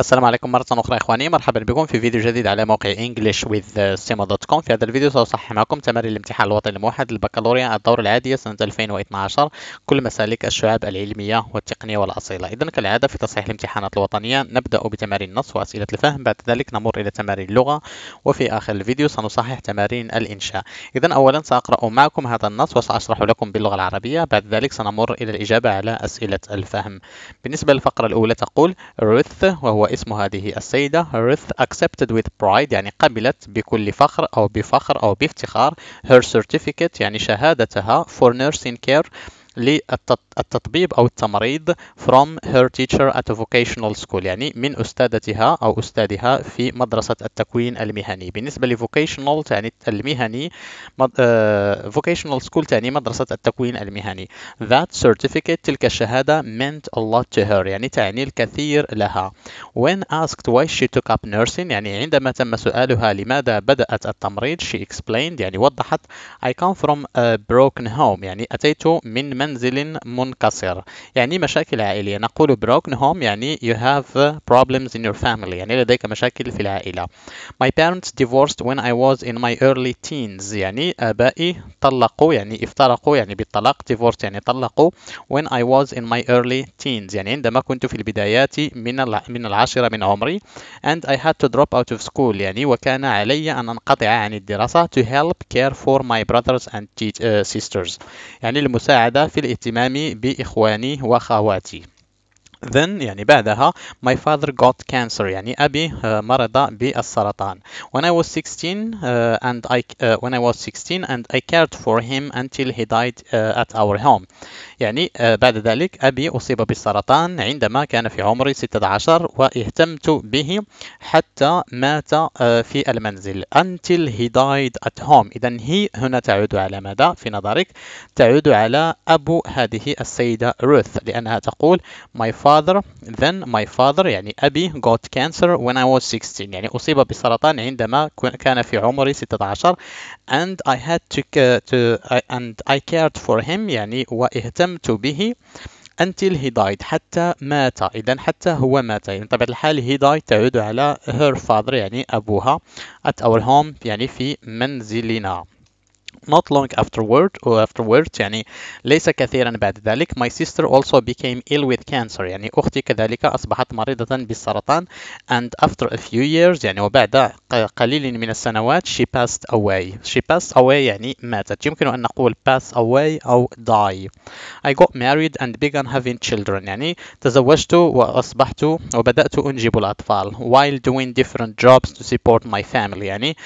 السلام عليكم مرة أخرى إخواني مرحبا بكم في فيديو جديد على موقع English with آه، sima.com في هذا الفيديو سأصحح معكم تمارين الامتحان الوطني الموحد للبكالوريا الدورة العادية سنة 2012 كل مسالك الشعب العلمية والتقنية والأصيلة إذا كالعادة في تصحيح الامتحانات الوطنية نبدأ بتمارين النص وأسئلة الفهم بعد ذلك نمر إلى تمارين اللغة وفي آخر الفيديو سنصحح تمارين الإنشاء إذا أولا سأقرأ معكم هذا النص وسأشرح لكم باللغة العربية بعد ذلك سنمر إلى الإجابة على أسئلة الفهم بالنسبة للفقرة الأولى تقول Ruth وهو واسم هذه السيدة Ruth accepted with pride يعني قبلت بكل فخر أو بفخر أو بافتخار her certificate يعني شهادتها for nursing care للتطبيب أو التمريض from her teacher at a vocational school يعني من أستاذتها أو أستاذها في مدرسة التكوين المهني بالنسبة vocational تعني المهني آه، vocational school تعني مدرسة التكوين المهني that certificate تلك الشهادة meant a lot to her يعني تعني الكثير لها when asked why she took up nursing يعني عندما تم سؤالها لماذا بدأت التمريض she explained يعني وضحت I come from a broken home يعني أتيت من منزل منكسر يعني إيه مشاكل عائلية نقول broken home يعني you have problems in your family يعني لديك مشاكل في العائلة my parents divorced when I was in my early teens يعني آبائي طلقوا يعني افترقوا يعني بالطلاق divorced يعني طلقوا when I was in my early teens يعني عندما كنت في البدايات من من العاشرة من عمري and I had to drop out of school يعني وكان علي أن أنقطع عن الدراسة to help care for my brothers and آه، sisters يعني المساعدة في في الاهتمام بإخواني وأخواتي then يعني بعدها my father got cancer يعني أبي آه، مرض بالسرطان when I was 16 uh, آه، and I uh, when I was 16 and I cared for him until he died uh, at our home يعني بعد ذلك أبي أصيب بالسرطان عندما كان في عمري 16 واهتمت به حتى مات في المنزل until he died at home إذا هي هنا تعود على ماذا في نظرك تعود على أبو هذه السيدة روث لأنها تقول my father father then my father يعني أبي got cancer when I was 16 يعني أصيب بسرطان عندما كان في عمري 16 and I had to, to and I cared for him يعني واهتمت به until he died حتى مات إذا حتى هو مات يعني طبعا الحال he died تعود على her father يعني أبوها at our home يعني في منزلنا not long afterward or afterwards يعني ليس كثيرا بعد ذلك my sister also became ill with cancer يعني أختي كذلك أصبحت مريضة بالسرطان and after a few years يعني وبعد قليل من السنوات she passed away she passed away يعني ماتت يمكن أن نقول pass away أو die I got married and began having children يعني تزوجت وأصبحت وبدأت أنجب الأطفال while doing different jobs to support my family يعني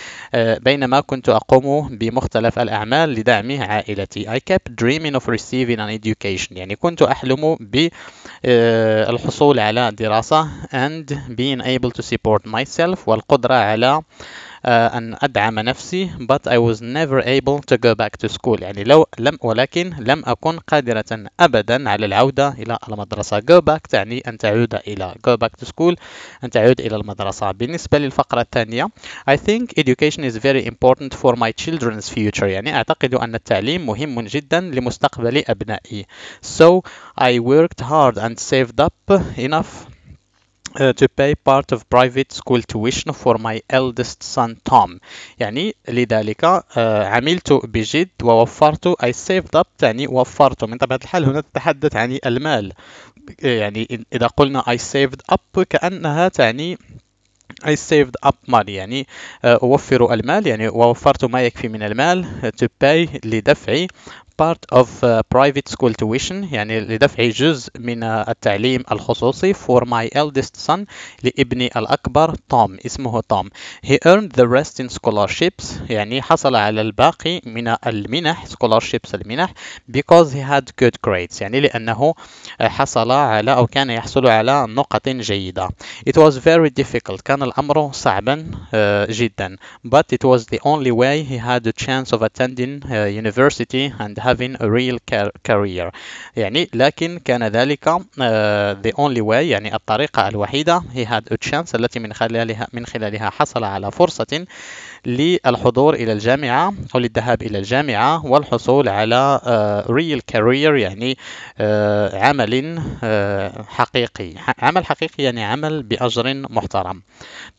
بينما كنت أقوم بمختلف الأعمال لدعم عائلتي I kept dreaming of receiving an education يعني كنت أحلم بالحصول على دراسة and being able to support myself والقدرة على uh, أن أدعم نفسي but I was never able to go back to school يعني لو لم ولكن لم أكن قادرة أبدا على العودة إلى المدرسة go back تعني أن تعود إلى go back to school أن تعود إلى المدرسة بالنسبة للفقرة الثانية I think education is very important for my children's future يعني أعتقد أن التعليم مهم جدا لمستقبل أبنائي so I worked hard and saved up enough Uh, to pay part of private school tuition for my eldest son Tom يعني لذلك uh, عملت بجد ووفرت I saved up يعني وفرت من طبيعة الحال هنا تتحدث عن المال uh, يعني إذا قلنا I saved up كأنها تعني I saved up money يعني uh, أوفر المال يعني ووفرت ما يكفي من المال uh, to pay لدفع part of uh, private school tuition يعني لدفع جزء من uh, التعليم الخصوصي for my eldest son لابني الأكبر توم اسمه توم he earned the rest in scholarships يعني حصل على الباقي من المنح scholarships المنح because he had good grades يعني لأنه حصل على أو كان يحصل على نقط جيدة it was very difficult كان الأمر صعبا uh، جدا but it was the only way he had a chance of attending uh, university and having a real career يعني لكن كان ذلك uh, the only way يعني الطريقة الوحيدة he had a chance التي من خلالها من خلالها حصل على فرصة uh, للحضور إلى الجامعة أو للذهاب إلى الجامعة والحصول على ريل آه، كارير يعني آه، عمل آه، حقيقي عمل حقيقي يعني عمل بأجر محترم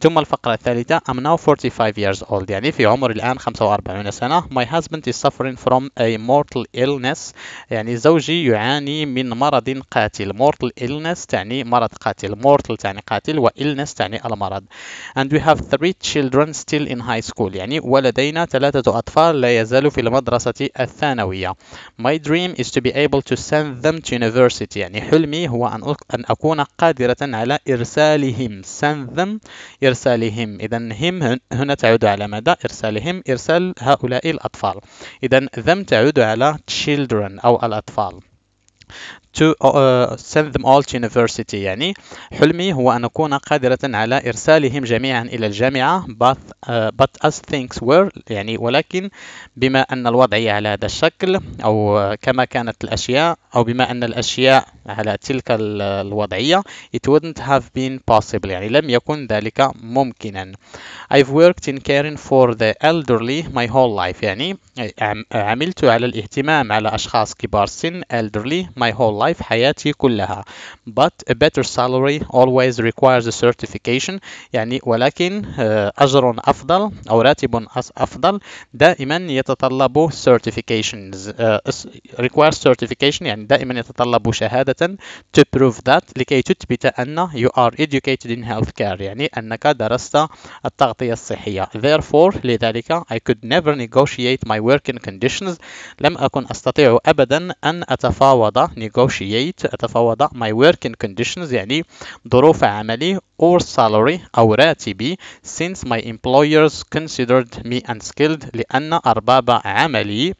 ثم الفقرة الثالثة I'm now 45 years old يعني في عمر الآن 45 سنة My husband is suffering from a mortal illness يعني زوجي يعاني من مرض قاتل mortal illness تعني مرض قاتل mortal تعني قاتل و illness تعني المرض and we have three children still in high school سكول يعني ولدينا ثلاثة أطفال لا يزال في المدرسة الثانوية My dream is to be able to send them to university يعني حلمي هو أن أكون قادرة على إرسالهم send them إرسالهم إذا هم هنا تعود على ماذا إرسالهم إرسال هؤلاء الأطفال إذا them تعود على children أو الأطفال to uh, send them all to university يعني حلمي هو أن أكون قادرة على إرسالهم جميعا إلى الجامعة but, uh, but as things were يعني ولكن بما أن الوضع على هذا الشكل أو كما كانت الأشياء أو بما أن الأشياء على تلك الوضعية it wouldn't have been possible يعني لم يكن ذلك ممكنا I've worked in caring for the elderly my whole life يعني عملت على الاهتمام على أشخاص كبار سن elderly my whole life حياتي كلها but a better salary always requires a certification يعني ولكن أجر أفضل أو راتب أفضل دائما يتطلب certifications requires certification يعني دائما يتطلب شهادة to prove that لكي تثبت أن you are educated in healthcare يعني أنك درست التغطية الصحية therefore لذلك I could never negotiate my working conditions لم أكن أستطيع أبدا أن أتفاوض negotiate negotiate أتفاوض my working conditions يعني ظروف عملي or salary أو راتبي since my employers considered me unskilled لأن أرباب عملي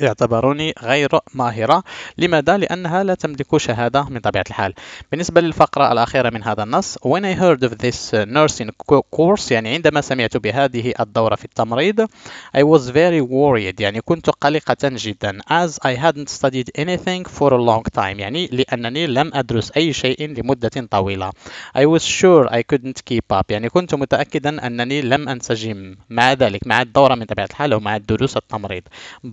يعتبروني غير ماهرة لماذا؟ لأنها لا تملك شهادة من طبيعة الحال بالنسبة للفقرة الأخيرة من هذا النص When I heard of this nursing course يعني عندما سمعت بهذه الدورة في التمريض I was very worried يعني كنت قلقة جدا as I hadn't studied anything for a long time يعني لأنني لم أدرس أي شيء لمدة طويلة I was sure I couldn't keep up يعني كنت متأكدا أنني لم أنسجم مع ذلك مع الدورة من طبيعة الحال ومع الدروس التمريض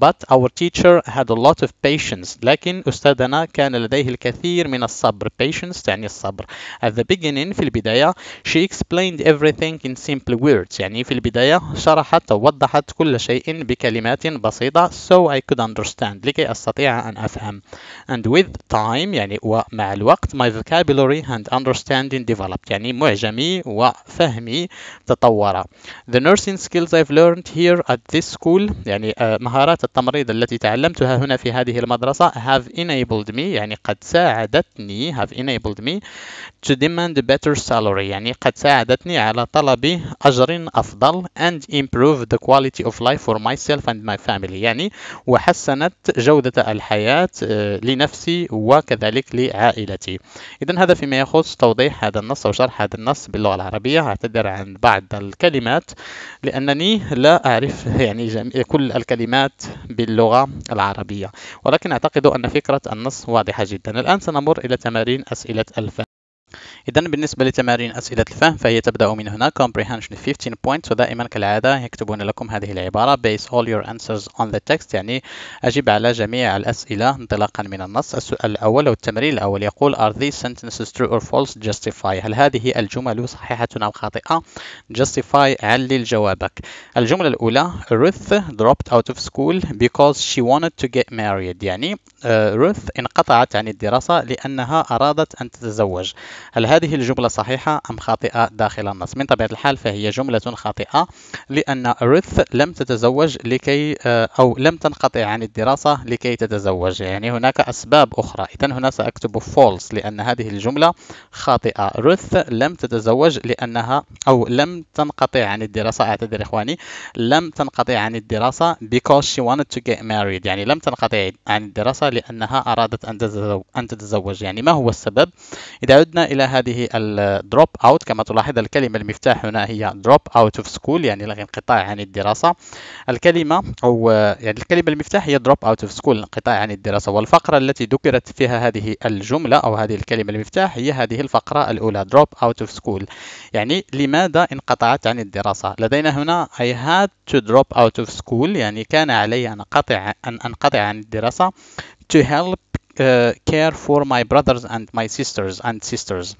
but I Our teacher had a lot of patience لكن أستاذنا كان لديه الكثير من الصبر patience يعني الصبر at the beginning في البداية she explained everything in simple words يعني في البداية شرحت ووضحت كل شيء بكلمات بسيطة so I could understand لكي أستطيع أن أفهم and with time يعني ومع الوقت my vocabulary and understanding developed يعني معجمي وفهمي تطور the nursing skills I've learned here at this school يعني مهارات التمريض القواعد التي تعلمتها هنا في هذه المدرسة have enabled me يعني قد ساعدتني have enabled me to demand a better salary يعني قد ساعدتني على طلب أجر أفضل and improve the quality of life for myself and my family يعني وحسنت جودة الحياة آه، لنفسي وكذلك لعائلتي إذا هذا فيما يخص توضيح هذا النص أو شرح هذا النص باللغة العربية أعتذر عن بعض الكلمات لأنني لا أعرف يعني كل الكلمات باللغة اللغة العربية ولكن أعتقد أن فكرة النص واضحة جدا الآن سنمر إلى تمارين أسئلة الفهم إذا بالنسبة لتمارين أسئلة الفهم فهي تبدأ من هنا comprehension 15 points ودائما كالعادة يكتبون لكم هذه العبارة base all your answers on the text يعني أجب على جميع الأسئلة انطلاقا من النص السؤال الأول أو التمرين الأول يقول are these sentences true or false justify هل هذه الجمل صحيحة أو خاطئة justify علل جوابك الجملة الأولى Ruth dropped out of school because she wanted to get married يعني uh, Ruth انقطعت عن الدراسة لأنها أرادت أن تتزوج هل هذه هذه الجملة صحيحة أم خاطئة داخل النص من طبيعة الحال فهي جملة خاطئة لأن ريث لم تتزوج لكي آه، أو لم تنقطع عن الدراسة لكي تتزوج يعني هناك أسباب أخرى إذا هنا سأكتب فولس لأن هذه الجملة خاطئة ريث لم تتزوج لأنها أو لم تنقطع عن الدراسة أعتذر إخواني لم تنقطع عن الدراسة because she wanted to get married يعني لم تنقطع عن الدراسة لأنها أرادت أن تتزوج يعني ما هو السبب إذا عدنا إلى هذه هذه الدروب اوت كما تلاحظ الكلمة المفتاح هنا هي دروب اوت اوف سكول يعني الانقطاع عن الدراسة الكلمة أو يعني الكلمة المفتاح هي دروب اوت اوف سكول انقطاع عن الدراسة والفقرة التي ذكرت فيها هذه الجملة أو هذه الكلمة المفتاح هي هذه الفقرة الأولى دروب اوت اوف سكول يعني لماذا انقطعت عن الدراسة لدينا هنا I had to drop out of school يعني كان علي أن أنقطع أن أنقطع عن الدراسة to help uh, care for my brothers and my sisters and sisters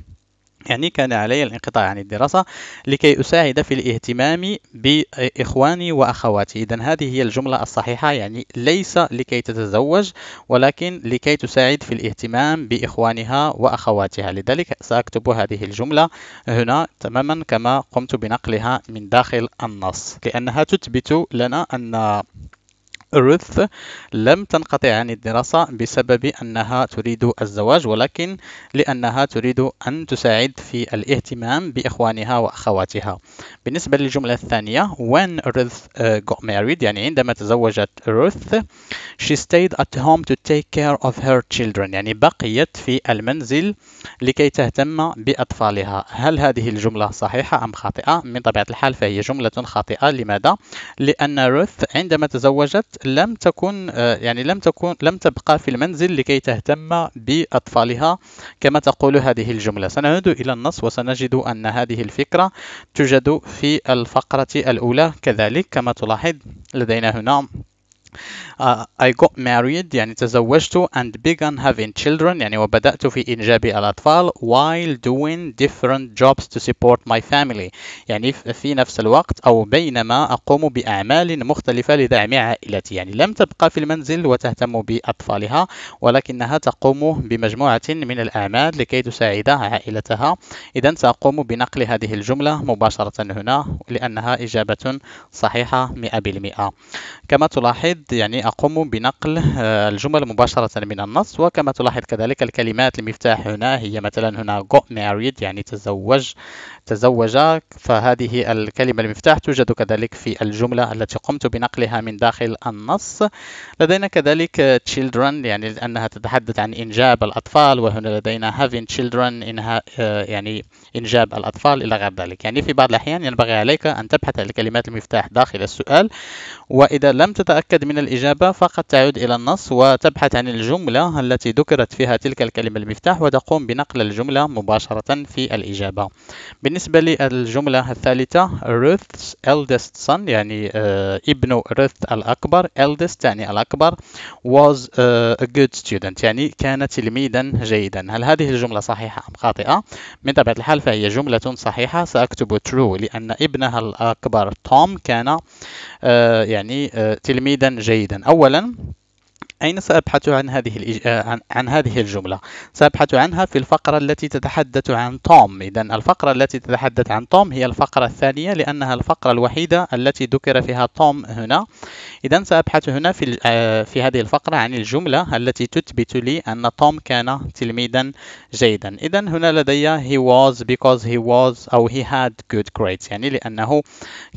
يعني كان علي الانقطاع عن الدراسة لكي أساعد في الاهتمام بإخواني وأخواتي إذا هذه هي الجملة الصحيحة يعني ليس لكي تتزوج ولكن لكي تساعد في الاهتمام بإخوانها وأخواتها لذلك سأكتب هذه الجملة هنا تماما كما قمت بنقلها من داخل النص لأنها تثبت لنا أن روث لم تنقطع عن الدراسة بسبب أنها تريد الزواج ولكن لأنها تريد أن تساعد في الاهتمام بإخوانها وأخواتها بالنسبة للجملة الثانية when Ruth uh, got married يعني عندما تزوجت Ruth she stayed at home to take care of her children يعني بقيت في المنزل لكي تهتم بأطفالها هل هذه الجملة صحيحة أم خاطئة؟ من طبيعة الحال فهي جملة خاطئة لماذا؟ لأن Ruth عندما تزوجت لم تكن آه، يعني لم تكن لم تبقى في المنزل لكي تهتم بأطفالها كما تقول هذه الجملة سنعود إلى النص وسنجد أن هذه الفكرة توجد في الفقرة الأولى كذلك كما تلاحظ لدينا هنا uh, I got married يعني تزوجت and began having children يعني وبدأت في إنجاب الأطفال while doing different jobs to support my family يعني في نفس الوقت أو بينما أقوم بأعمال مختلفة لدعم عائلتي يعني لم تبقى في المنزل وتهتم بأطفالها ولكنها تقوم بمجموعة من الأعمال لكي تساعد عائلتها إذا سأقوم بنقل هذه الجملة مباشرة هنا لأنها إجابة صحيحة 100% كما تلاحظ يعني أقوم بنقل آه، الجمل مباشرة من النص وكما تلاحظ كذلك الكلمات المفتاح هنا هي مثلا هنا got married يعني تزوج تزوج فهذه الكلمة المفتاح توجد كذلك في الجملة التي قمت بنقلها من داخل النص لدينا كذلك children يعني أنها تتحدث عن إنجاب الأطفال وهنا لدينا having children إنها آه، يعني إنجاب الأطفال إلى غير ذلك يعني في بعض الأحيان ينبغي عليك أن تبحث الكلمات المفتاح داخل السؤال وإذا لم تتأكد من الإجابة فقط تعود إلى النص وتبحث عن الجملة التي ذكرت فيها تلك الكلمة المفتاح وتقوم بنقل الجملة مباشرة في الإجابة بالنسبة بالنسبة للجملة الثالثة Ruth's eldest son يعني آه، ابن Ruth الأكبر eldest يعني الأكبر was a good student يعني كان تلميذا جيدا هل هذه الجملة صحيحة أم خاطئة؟ من طبيعة الحال فهي جملة صحيحة سأكتب true لأن ابنها الأكبر توم كان آه، يعني آه، تلميذا جيدا أولا أين سأبحث عن هذه الإج... آه، عن... عن هذه الجملة؟ سأبحث عنها في الفقرة التي تتحدث عن توم، إذا الفقرة التي تتحدث عن توم هي الفقرة الثانية لأنها الفقرة الوحيدة التي ذكر فيها توم هنا، إذا سأبحث هنا في آه، في هذه الفقرة عن الجملة التي تثبت لي أن توم كان تلميذا جيدا، إذا هنا لدي he was because he was أو he had good grades، يعني لأنه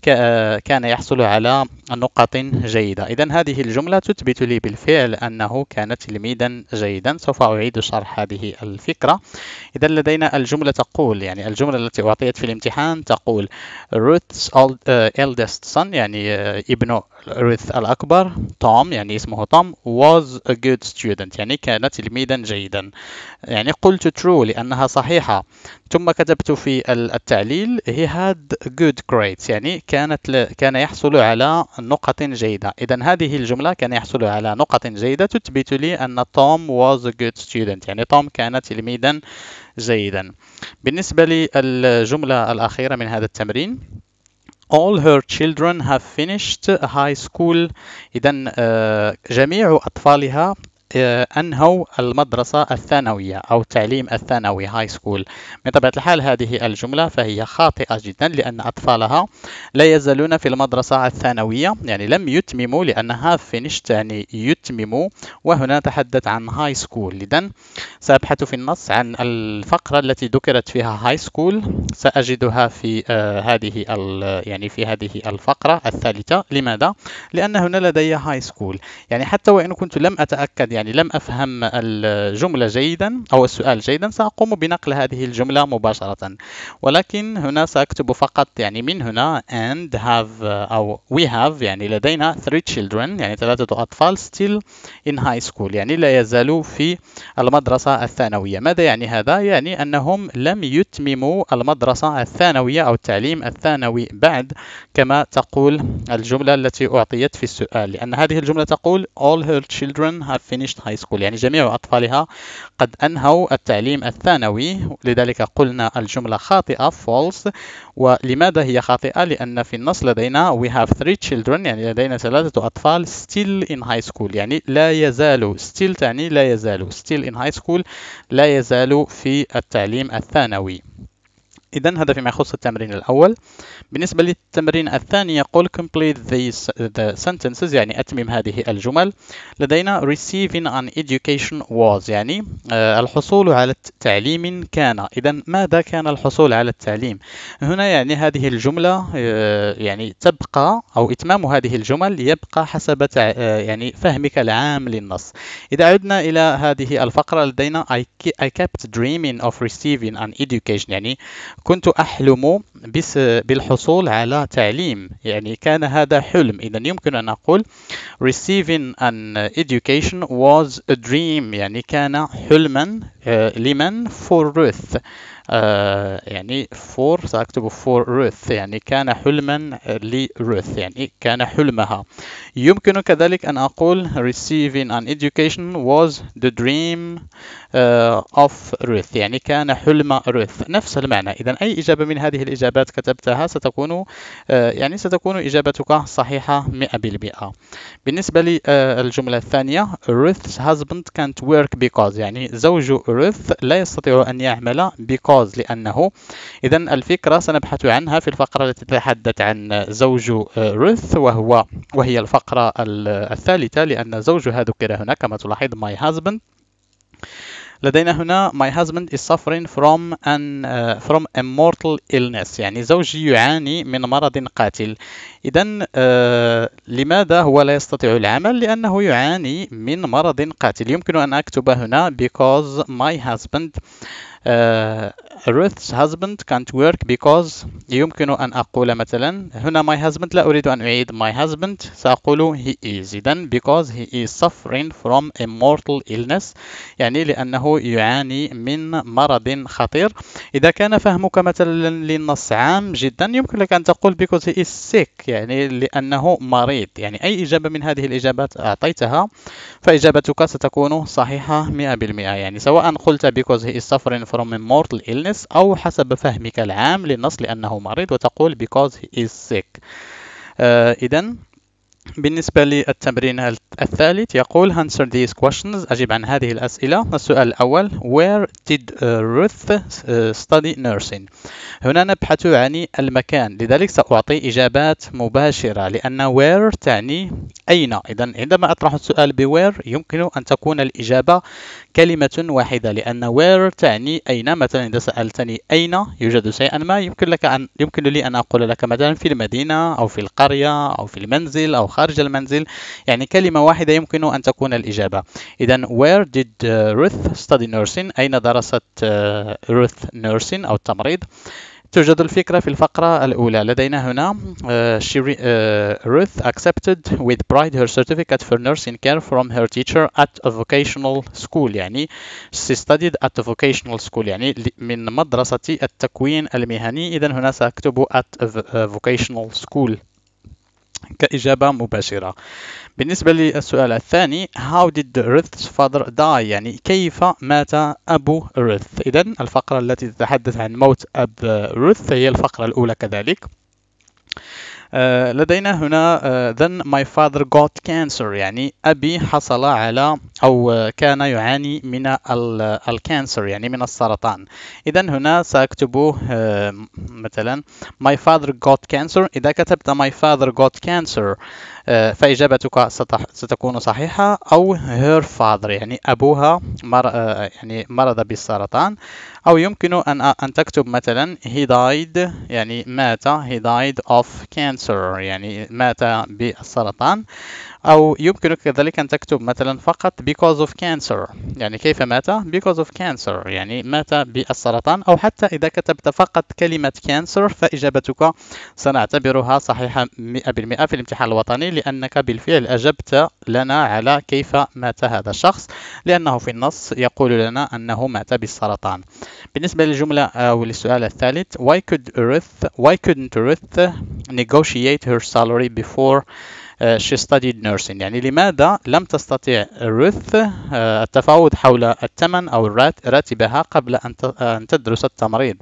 آه، كان يحصل على نقط جيدة، إذا هذه الجملة تثبت لي بالفعل لأنه كان تلميذا جيدا سوف أعيد شرح هذه الفكرة إذا لدينا الجملة تقول يعني الجملة التي أعطيت في الامتحان تقول Ruth's old, uh, eldest son يعني uh, ابن روث الأكبر توم يعني اسمه توم was a good student يعني كان تلميذا جيدا يعني قلت true لأنها صحيحة ثم كتبت في التعليل he had good grades يعني كانت كان يحصل على نقط جيدة إذا هذه الجملة كان يحصل على نقط جيدة جيدة تثبت لي أن توم was a good student يعني توم كان تلميذا جيدا بالنسبة للجملة الأخيرة من هذا التمرين All her children have finished high school إذا آه، جميع أطفالها آه، أنهوا المدرسة الثانوية أو تعليم الثانوي هاي سكول بطبيعة الحال هذه الجملة فهي خاطئة جدا لأن أطفالها لا يزالون في المدرسة الثانوية يعني لم يتمموا لأنها فينشت يعني يتمموا وهنا نتحدث عن هاي سكول إذا سأبحث في النص عن الفقرة التي ذكرت فيها هاي سكول سأجدها في آه، هذه يعني في هذه الفقرة الثالثة لماذا؟ لأن هنا لدي هاي سكول يعني حتى وإن كنت لم أتأكد يعني يعني لم أفهم الجملة جيدا أو السؤال جيدا سأقوم بنقل هذه الجملة مباشرة ولكن هنا سأكتب فقط يعني من هنا and have أو we have يعني لدينا three children يعني ثلاثة أطفال still in high school يعني لا يزالوا في المدرسة الثانوية ماذا يعني هذا؟ يعني أنهم لم يتمموا المدرسة الثانوية أو التعليم الثانوي بعد كما تقول الجملة التي أعطيت في السؤال لأن هذه الجملة تقول all her children have finished ميشن هاي سكول يعني جميع أطفالها قد أنهوا التعليم الثانوي لذلك قلنا الجملة خاطئة false ولماذا هي خاطئة لأن في النص لدينا we have three children يعني لدينا ثلاثة أطفال still in high school يعني لا يزالوا still تعني لا يزالوا still in high school لا يزالوا في التعليم الثانوي إذا هذا فيما يخص التمرين الأول بالنسبة للتمرين الثاني يقول complete these the sentences يعني أتمم هذه الجمل لدينا receiving an education was يعني آه، الحصول على تعليم كان إذا ماذا كان الحصول على التعليم هنا يعني هذه الجملة آه، يعني تبقى أو إتمام هذه الجمل يبقى حسب آه، يعني فهمك العام للنص إذا عدنا إلى هذه الفقرة لدينا I kept dreaming of receiving an education يعني كنت أحلم بس بالحصول على تعليم يعني كان هذا حلم إذا يمكن أن أقول receiving an education was a dream يعني كان حلما آه، لمن for Ruth آه، يعني فور سأكتب فور روث يعني كان حلما لروث يعني كان حلمها يمكن كذلك أن أقول receiving an education was the dream uh, of Ruth يعني كان حلم روث نفس المعنى إذا أي إجابة من هذه الإجابات كتبتها ستكون uh, يعني ستكون إجابتك صحيحة 100% بالنسبة للجملة الثانية Ruth's husband can't work because يعني زوج روث لا يستطيع أن يعمل because الكلاوز لأنه إذا الفكرة سنبحث عنها في الفقرة التي تتحدث عن زوج روث وهو وهي الفقرة الثالثة لأن زوجها ذكر هنا كما تلاحظ my husband لدينا هنا my husband is suffering from an uh, from a mortal illness يعني زوجي يعاني من مرض قاتل اذا uh, لماذا هو لا يستطيع العمل لانه يعاني من مرض قاتل يمكن ان اكتب هنا because my husband Uh, Ruth's husband can't work because يمكن أن أقول مثلا هنا my husband لا أريد أن أعيد my husband سأقول he is إذن because he is suffering from a mortal illness يعني لأنه يعاني من مرض خطير إذا كان فهمك مثلا للنص عام جدا يمكن لك أن تقول because he is sick يعني لأنه مريض يعني أي إجابة من هذه الإجابات أعطيتها فإجابتك ستكون صحيحة 100% يعني سواء قلت because he is suffering from من mortal illness أو حسب فهمك العام للنص لأنه مريض وتقول because he is sick. Uh, إذن بالنسبة للتمرين الثالث يقول answer these questions أجب عن هذه الأسئلة السؤال الأول where did uh, Ruth uh, study nursing هنا نبحث عن المكان لذلك سأعطي إجابات مباشرة لأن where تعني أين إذا عندما أطرح السؤال ب where يمكن أن تكون الإجابة كلمة واحدة لأن where تعني أين مثلا إذا سألتني أين يوجد شيئا ما يمكن لك أن يمكن لي أن أقول لك مثلا في المدينة أو في القرية أو في المنزل أو خارج المنزل يعني كلمة واحدة يمكن أن تكون الإجابة إذا where did Ruth study nursing أين درست Ruth nursing أو التمريض توجد الفكرة في الفقرة الأولى لدينا هنا uh, she, uh, Ruth accepted with pride her certificate for nursing care from her teacher at a vocational school يعني she studied at a vocational school يعني من مدرسة التكوين المهني إذا هنا سأكتب at a vocational school كإجابة مباشرة بالنسبة للسؤال الثاني How did Ruth's father die يعني كيف مات أبو Ruth إذا الفقرة التي تتحدث عن موت أب Ruth هي الفقرة الأولى كذلك آه، لدينا هنا آه، then my father got cancer يعني أبي حصل على أو كان يعاني من الكانسر يعني من السرطان إذا هنا سأكتب آه، مثلا my father got cancer إذا كتبت my father got cancer آه، فإجابتك ستكون صحيحة أو her father يعني أبوها مر آه، يعني مرض بالسرطان أو يمكن أن أن تكتب مثلا he died يعني مات he died of cancer يعني مات بالسرطان أو يمكنك كذلك أن تكتب مثلا فقط because of cancer يعني كيف مات because of cancer يعني مات بالسرطان أو حتى إذا كتبت فقط كلمة cancer فإجابتك سنعتبرها صحيحة 100% في الامتحان الوطني لأنك بالفعل أجبت لنا على كيف مات هذا الشخص لأنه في النص يقول لنا أنه مات بالسرطان بالنسبة للجملة أو آه، للسؤال الثالث why could Ruth why couldn't Ruth negotiate her salary before آه، she studied nursing يعني لماذا لم تستطع روث آه، التفاوض حول الثمن أو راتبها قبل أن آه، تدرس التمريض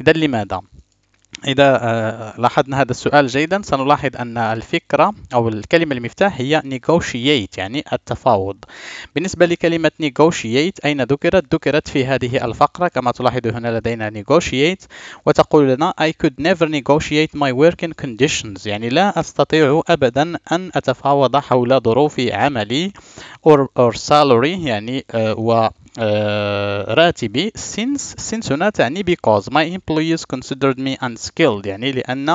إذا لماذا إذا آه، لاحظنا هذا السؤال جيدا سنلاحظ أن الفكرة أو الكلمة المفتاح هي negotiate يعني التفاوض بالنسبة لكلمة negotiate أين ذكرت؟ ذكرت في هذه الفقرة كما تلاحظ هنا لدينا negotiate وتقول لنا I could never negotiate my working conditions يعني لا أستطيع أبدا أن أتفاوض حول ظروف عملي or, or salary يعني آه، و آه، راتبي since سينس هنا تعني because my employees considered me unskilled يعني لأن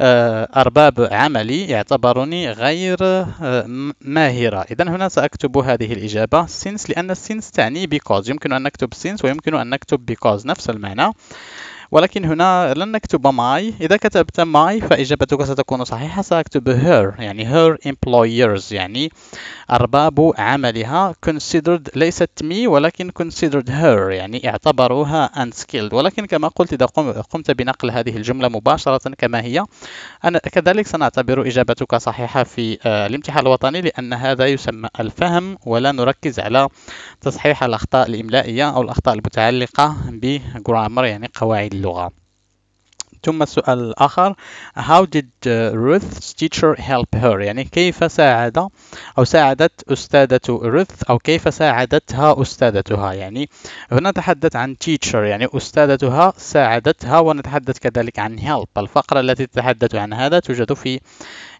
آه، أرباب عملي يعتبروني غير آه، ماهرة إذا هنا سأكتب هذه الإجابة since لأن since تعني because يمكن أن نكتب since ويمكن أن نكتب because نفس المعنى ولكن هنا لن نكتب ماي إذا كتبت ماي فإجابتك ستكون صحيحة سأكتب her يعني her employers يعني أرباب عملها considered ليست me ولكن considered her يعني اعتبروها unskilled ولكن كما قلت إذا قمت بنقل هذه الجملة مباشرة كما هي أنا كذلك سنعتبر إجابتك صحيحة في آه، الامتحان الوطني لأن هذا يسمى الفهم ولا نركز على تصحيح الأخطاء الإملائية أو الأخطاء المتعلقة بجرامر يعني قواعد اللغة ثم السؤال الآخر How did uh, Ruth's teacher help her يعني كيف ساعد أو ساعدت أستاذة روث أو كيف ساعدتها أستاذتها يعني هنا نتحدث عن teacher يعني أستاذتها ساعدتها ونتحدث كذلك عن help الفقرة التي تتحدث عن هذا توجد في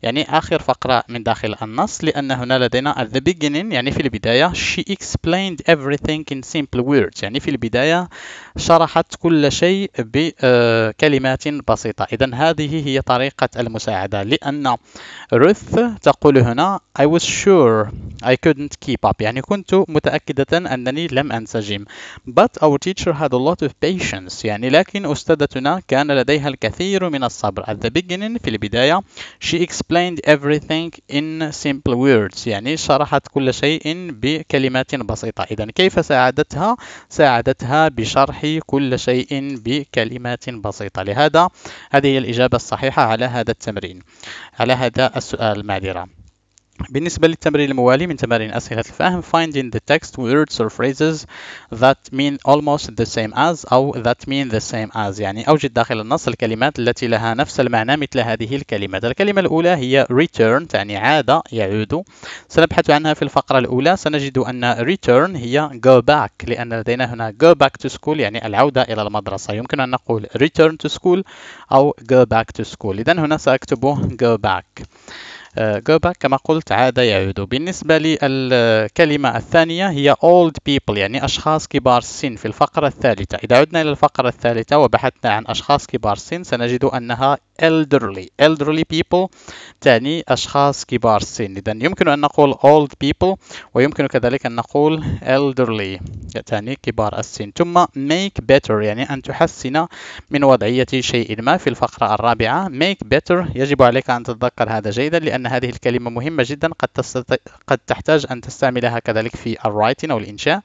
يعني آخر فقرة من داخل النص لأن هنا لدينا at the beginning يعني في البداية she explained everything in simple words يعني في البداية شرحت كل شيء بكلمات آه، بسيطة إذا هذه هي طريقة المساعدة لأن روث تقول هنا I was sure I couldn't keep up يعني كنت متأكدة أنني لم أنسجم but our teacher had a lot of patience يعني لكن أستاذتنا كان لديها الكثير من الصبر at the beginning في البداية she explained explained everything in simple words يعني شرحت كل شيء بكلمات بسيطة إذا كيف ساعدتها؟ ساعدتها بشرح كل شيء بكلمات بسيطة لهذا هذه هي الإجابة الصحيحة على هذا التمرين على هذا السؤال معذرة بالنسبة للتمرين الموالي من تمارين أسئلة الفهم finding the text words or phrases that mean almost the same as أو that mean the same as يعني أوجد داخل النص الكلمات التي لها نفس المعنى مثل هذه الكلمات الكلمة الأولى هي return تعني عادة يعود سنبحث عنها في الفقرة الأولى سنجد أن return هي go back لأن لدينا هنا go back to school يعني العودة إلى المدرسة يمكن أن نقول return to school أو go back to school إذا هنا سأكتب go back آه، جوبا كما قلت عاد يعود بالنسبة للكلمة الثانية هي old people يعني أشخاص كبار السن في الفقرة الثالثة إذا عدنا إلى الفقرة الثالثة وبحثنا عن أشخاص كبار السن سنجد أنها elderly elderly people تعني أشخاص كبار السن إذا يمكن أن نقول old people ويمكن كذلك أن نقول elderly تعني كبار السن ثم make better يعني أن تحسن من وضعية شيء ما في الفقرة الرابعة make better يجب عليك أن تتذكر هذا جيدا لأن لأن هذه الكلمة مهمة جدا قد, تستط... قد تحتاج أن تستعملها كذلك في الرايتين أو الإنشاء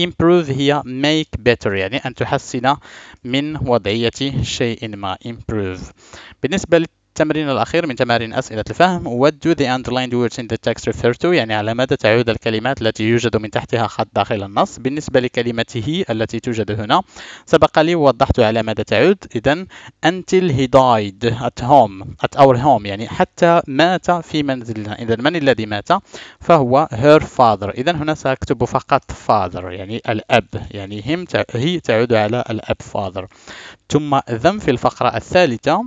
improve هي make better يعني أن تحسن من وضعية شيء ما improve بالنسبة لل التمرين الأخير من تمارين أسئلة الفهم What do the underlined words in the text refer to؟ يعني على ماذا تعود الكلمات التي يوجد من تحتها خط داخل النص بالنسبة لكلمة هي التي توجد هنا سبق لي ووضحت على ماذا تعود إذا until he died at home at our home يعني حتى مات في منزلنا إذا من الذي مات فهو her father إذا هنا سأكتب فقط father يعني الأب يعني him هي تعود على الأب father ثم ذم في الفقرة الثالثة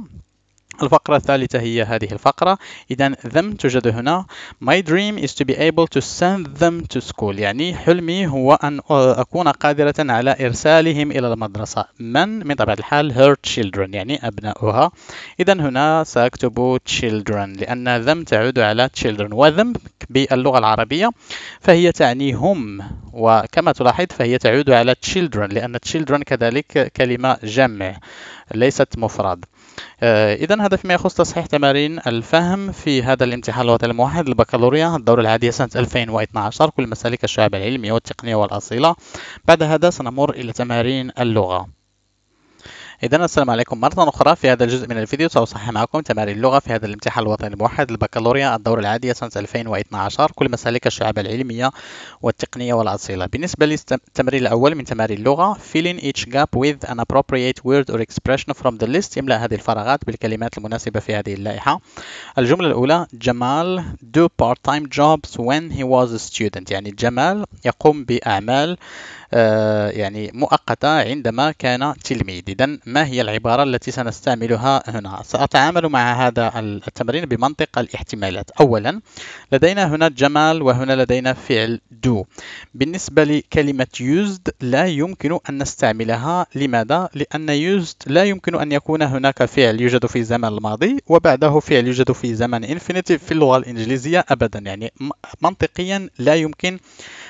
الفقرة الثالثة هي هذه الفقرة إذا them توجد هنا my dream is to be able to send them to school يعني حلمي هو أن أكون قادرة على إرسالهم إلى المدرسة من من طبيعة الحال her children يعني أبناؤها إذا هنا سأكتب children لأن them تعود على children و them باللغة العربية فهي تعني هم وكما تلاحظ فهي تعود على children لأن children كذلك كلمة جمع ليست مفرد آه، إذا هذا فيما يخص تصحيح تمارين الفهم في هذا الامتحان اللغة الموحد البكالوريا الدورة العادية سنة 2012 كل مسالك الشعب العلمي والتقنية والأصيلة بعد هذا سنمر إلى تمارين اللغة إذا السلام عليكم مرة أخرى في هذا الجزء من الفيديو سأصحح معكم تمارين اللغة في هذا الامتحان الوطني الموحد البكالوريا الدورة العادية سنة 2012 كل مسالك الشعب العلمية والتقنية والأصيلة بالنسبة للتمرين الأول من تمارين اللغة fill in each gap with an appropriate word or expression from the list املأ هذه الفراغات بالكلمات المناسبة في هذه اللائحة الجملة الأولى جمال do part-time jobs when he was a student يعني جمال يقوم بأعمال آه، يعني مؤقتة عندما كان تلميذ إذا ما هي العبارة التي سنستعملها هنا؟ سأتعامل مع هذا التمرين بمنطق الاحتمالات أولا لدينا هنا جمال وهنا لدينا فعل do بالنسبة لكلمة used لا يمكن أن نستعملها لماذا؟ لأن used لا يمكن أن يكون هناك فعل يوجد في زمن الماضي وبعده فعل يوجد في زمن infinitive في اللغة الإنجليزية أبدا يعني منطقيا لا يمكن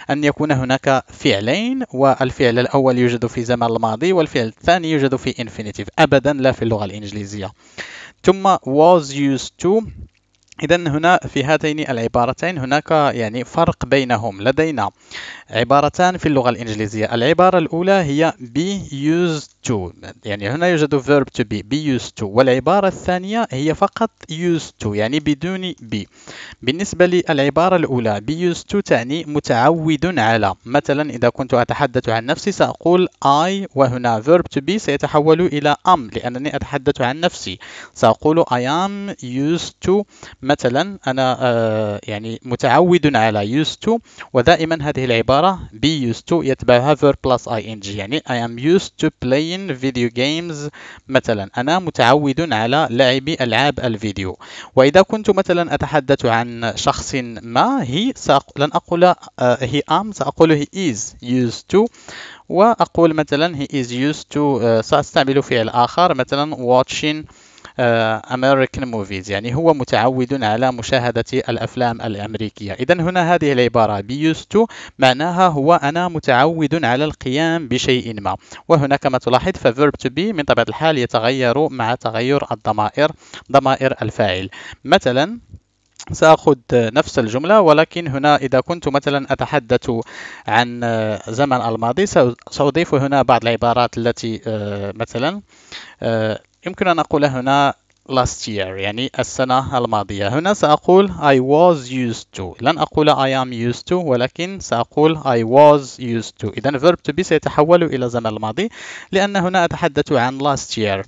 أن يكون هناك فعلين والفعل الأول يوجد في زمن الماضي والفعل الثاني يوجد في infinitive الانفينيتيف أبدا لا في اللغة الإنجليزية ثم was used to إذا هنا في هاتين العبارتين هناك يعني فرق بينهم لدينا عبارتان في اللغة الإنجليزية العبارة الأولى هي be used to يعني هنا يوجد verb to be be used to والعبارة الثانية هي فقط used to يعني بدون be بالنسبة للعبارة الأولى be used to تعني متعود على مثلا إذا كنت أتحدث عن نفسي سأقول I وهنا verb to be سيتحول إلى am لأنني أتحدث عن نفسي سأقول I am used to مثلا أنا آه يعني متعود على used to ودائما هذه العبارة be used to يتبعها verb plus ing يعني I am used to play playing video games مثلا أنا متعود على لعب ألعاب الفيديو وإذا كنت مثلا أتحدث عن شخص ما هي سأق... لن أقول هي آه، uh, am سأقول هي is used to وأقول مثلا هي is used to uh, سأستعمل فعل آخر مثلا watching آه، American movies يعني هو متعود على مشاهدة الأفلام الأمريكية إذا هنا هذه العبارة be used to معناها هو أنا متعود على القيام بشيء ما وهنا كما تلاحظ فverb to be من طبيعة الحال يتغير مع تغير الضمائر ضمائر الفاعل مثلا سأخذ نفس الجملة ولكن هنا إذا كنت مثلا أتحدث عن زمن الماضي سأضيف هنا بعض العبارات التي آه، مثلا آه، يمكن أن أقول هنا last year يعني السنة الماضية هنا سأقول I was used to لن أقول I am used to ولكن سأقول I was used to إذا verb to be سيتحول إلى زمن الماضي لأن هنا أتحدث عن last year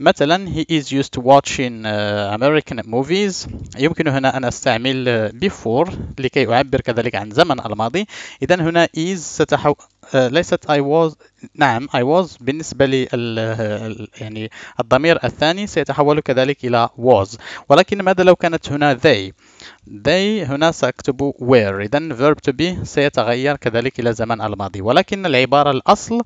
مثلا he is used to watching uh, American movies يمكن هنا أن أستعمل uh, before لكي أعبر كذلك عن زمن الماضي إذا هنا is ستحول آه، ليست I was نعم I was بالنسبة لي ال يعني الضمير الثاني سيتحول كذلك إلى was ولكن ماذا لو كانت هنا they They هنا سأكتب where إذا verb to be سيتغير كذلك إلى زمن الماضي ولكن العبارة الأصل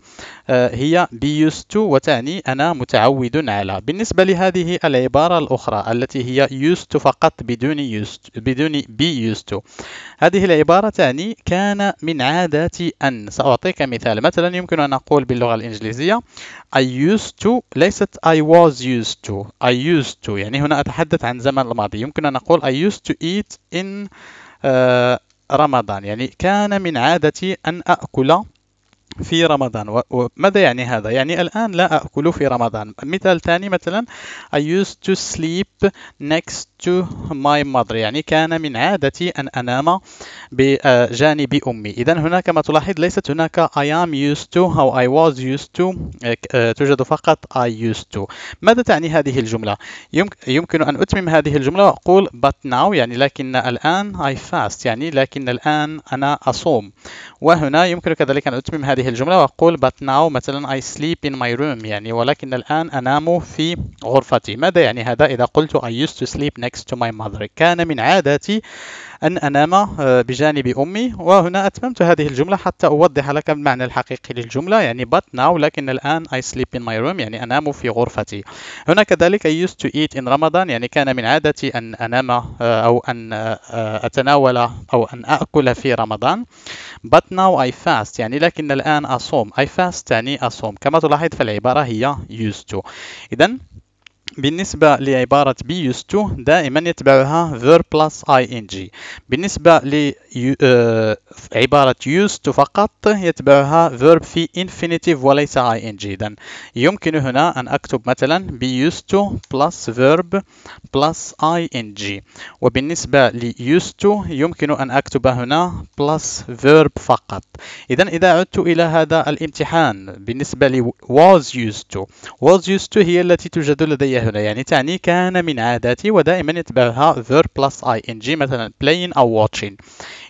آه، هي be used to وتعني أنا متعود على بالنسبة لهذه العبارة الأخرى التي هي used to فقط بدون used بدون be used to هذه العبارة تعني كان من عادة أن سأعطيك مثال مثلا يمكن أن أقول باللغة الإنجليزية I used to ليست I was used to I used to يعني هنا أتحدث عن زمن الماضي يمكن أن أقول I used to eat in uh, رمضان يعني كان من عادتي أن أكل في رمضان وماذا يعني هذا؟ يعني الآن لا اكل في رمضان مثال ثاني مثلا I used to sleep next to my mother يعني كان من عادتي أن أنام بجانب آه، أمي إذا هناك ما تلاحظ ليست هناك I am used to أو I was used to آه، آه، توجد فقط I used to ماذا تعني هذه الجملة؟ يمكن أن أتمم هذه الجملة وأقول but now يعني لكن الآن I fast يعني لكن الآن أنا أصوم وهنا يمكن كذلك أن أتمم هذه هذه الجملة وأقول but now مثلا I sleep in my room يعني ولكن الآن أنام في غرفتي ماذا يعني هذا إذا قلت I used to sleep next to my mother كان من عادتي أن أنام آه، بجانب أمي وهنا أتممت هذه الجملة حتى أوضح لك المعنى الحقيقي للجملة يعني but now لكن الآن I sleep in my room يعني أنام في غرفتي هنا كذلك I used to eat in رمضان يعني كان من عادتي أن أنام آه، أو أن آه، أتناول أو أن أكل في رمضان but now I fast يعني لكن الآن أصوم I fast يعني أصوم كما تلاحظ فالعبارة هي used to إذن بالنسبة لعبارة be used to دائما يتبعها verb plus ing بالنسبة لعبارة آه، used to فقط يتبعها verb في infinitive وليس ing إذن يمكن هنا أن أكتب مثلا be used to plus verb plus ing وبالنسبة ل used to يمكن أن أكتب هنا plus verb فقط إذا إذا عدت إلى هذا الامتحان بالنسبة ل was used to was used to هي التي توجد لديها هنا يعني تعني كان من عاداتي ودائما يتبعها اي plus ing مثلا playing أو watching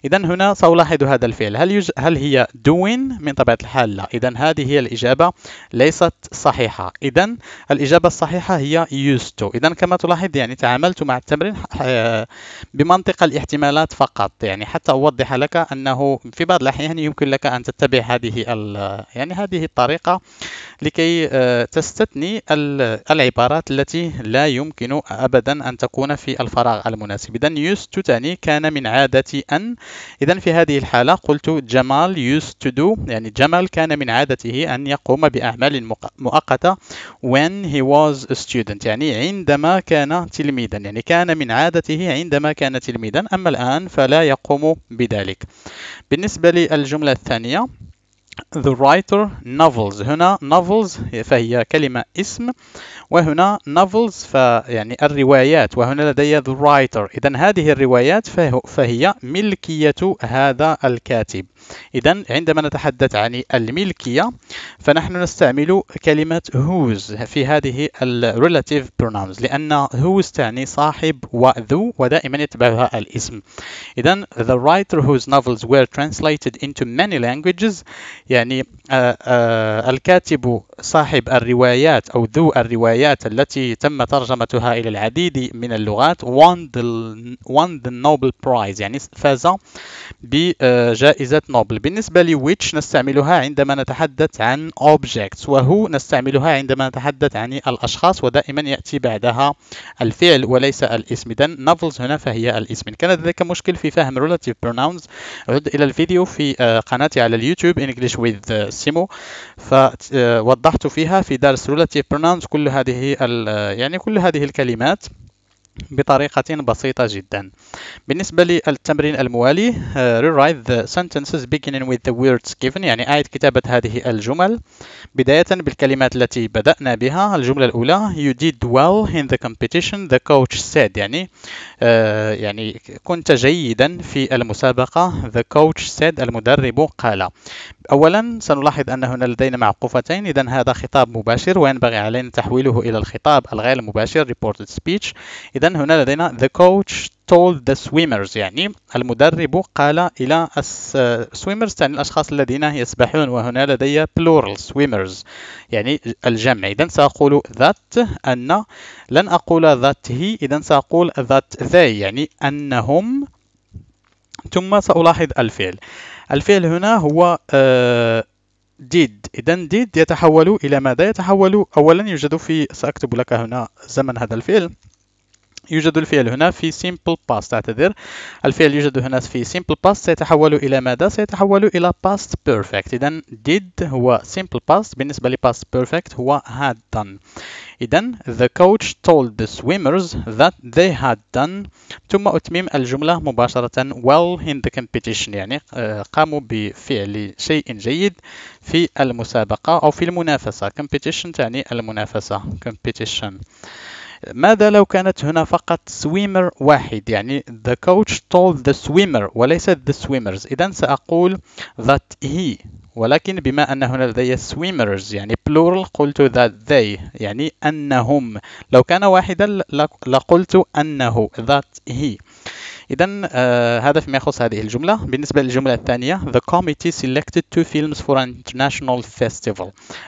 إذا هنا سألاحظ هذا الفعل هل, يج... هل هي doing من طبيعة الحال لا إذا هذه هي الإجابة ليست صحيحة إذا الإجابة الصحيحة هي used to إذا كما تلاحظ يعني تعاملت مع التمرين آه، بمنطق الاحتمالات فقط يعني حتى أوضح لك أنه في بعض الأحيان يمكن لك أن تتبع هذه ال... يعني هذه الطريقة لكي آه، تستثني العبارات التي لا يمكن أبدا أن تكون في الفراغ المناسب إذا used to تعني كان من عادتي أن إذا في هذه الحالة قلت جمال used to do يعني جمال كان من عادته أن يقوم بأعمال مؤقتة when he was a student يعني عندما كان تلميذا يعني كان من عادته عندما كان تلميذا أما الآن فلا يقوم بذلك بالنسبة للجملة الثانية the writer novels هنا novels فهي كلمة اسم وهنا novels فيعني الروايات وهنا لدي the writer إذا هذه الروايات فهي ملكية هذا الكاتب إذا عندما نتحدث عن الملكية فنحن نستعمل كلمة whose في هذه ال relative pronouns لأن whose تعني صاحب وذو ودائما يتبعها الاسم إذا the writer whose novels were translated into many languages يعني آه, آه, الكاتب صاحب الروايات أو ذو الروايات التي تم ترجمتها إلى العديد من اللغات won the, Nobel Prize يعني فاز بجائزة نوبل بالنسبة لي which نستعملها عندما نتحدث عن objects وهو نستعملها عندما نتحدث عن الأشخاص ودائما يأتي بعدها الفعل وليس الاسم إذا novels هنا فهي الاسم إن كان لديك مشكل في فهم relative pronouns عد إلى الفيديو في آه، قناتي على اليوتيوب English with سيمو آه، فوضح وضحت فيها في درس relative pronouns كل هذه يعني كل هذه الكلمات بطريقة بسيطة جدا بالنسبة للتمرين الموالي uh, rewrite the sentences beginning with the words given يعني أعد آية كتابة هذه الجمل بداية بالكلمات التي بدأنا بها الجملة الأولى you did well in the competition the coach said يعني uh, يعني كنت جيدا في المسابقة the coach said المدرب قال أولا سنلاحظ أن هنا لدينا معقوفتين إذا هذا خطاب مباشر وينبغي علينا تحويله إلى الخطاب الغير مباشر reported speech إذا هنا لدينا the coach told the swimmers يعني المدرب قال إلى swimmers تعني الأشخاص الذين يسبحون وهنا لدي plural swimmers يعني الجمع إذا سأقول that أن لن أقول that he إذا سأقول that they يعني أنهم ثم سألاحظ الفعل الفعل هنا هو آه، did إذا did يتحول إلى ماذا؟ يتحول أولا يوجد في سأكتب لك هنا زمن هذا الفعل يوجد الفعل هنا في simple past أعتذر الفعل يوجد هنا في simple past سيتحول إلى ماذا؟ سيتحول إلى past perfect إذا did هو simple past بالنسبة ل past perfect هو had done إذا the coach told the swimmers that they had done ثم أتمم الجملة مباشرة well in the competition يعني آه، قاموا بفعل شيء جيد في المسابقة أو في المنافسة competition تعني المنافسة competition ماذا لو كانت هنا فقط swimmer واحد يعني the coach told the swimmer وليس the swimmers إذا سأقول that he ولكن بما أن هنا لدي swimmers يعني plural قلت that they يعني أنهم لو كان واحدا لقلت أنه that he إذا آه، هذا فيما يخص هذه الجملة بالنسبة للجملة الثانية The committee selected two films for an international festival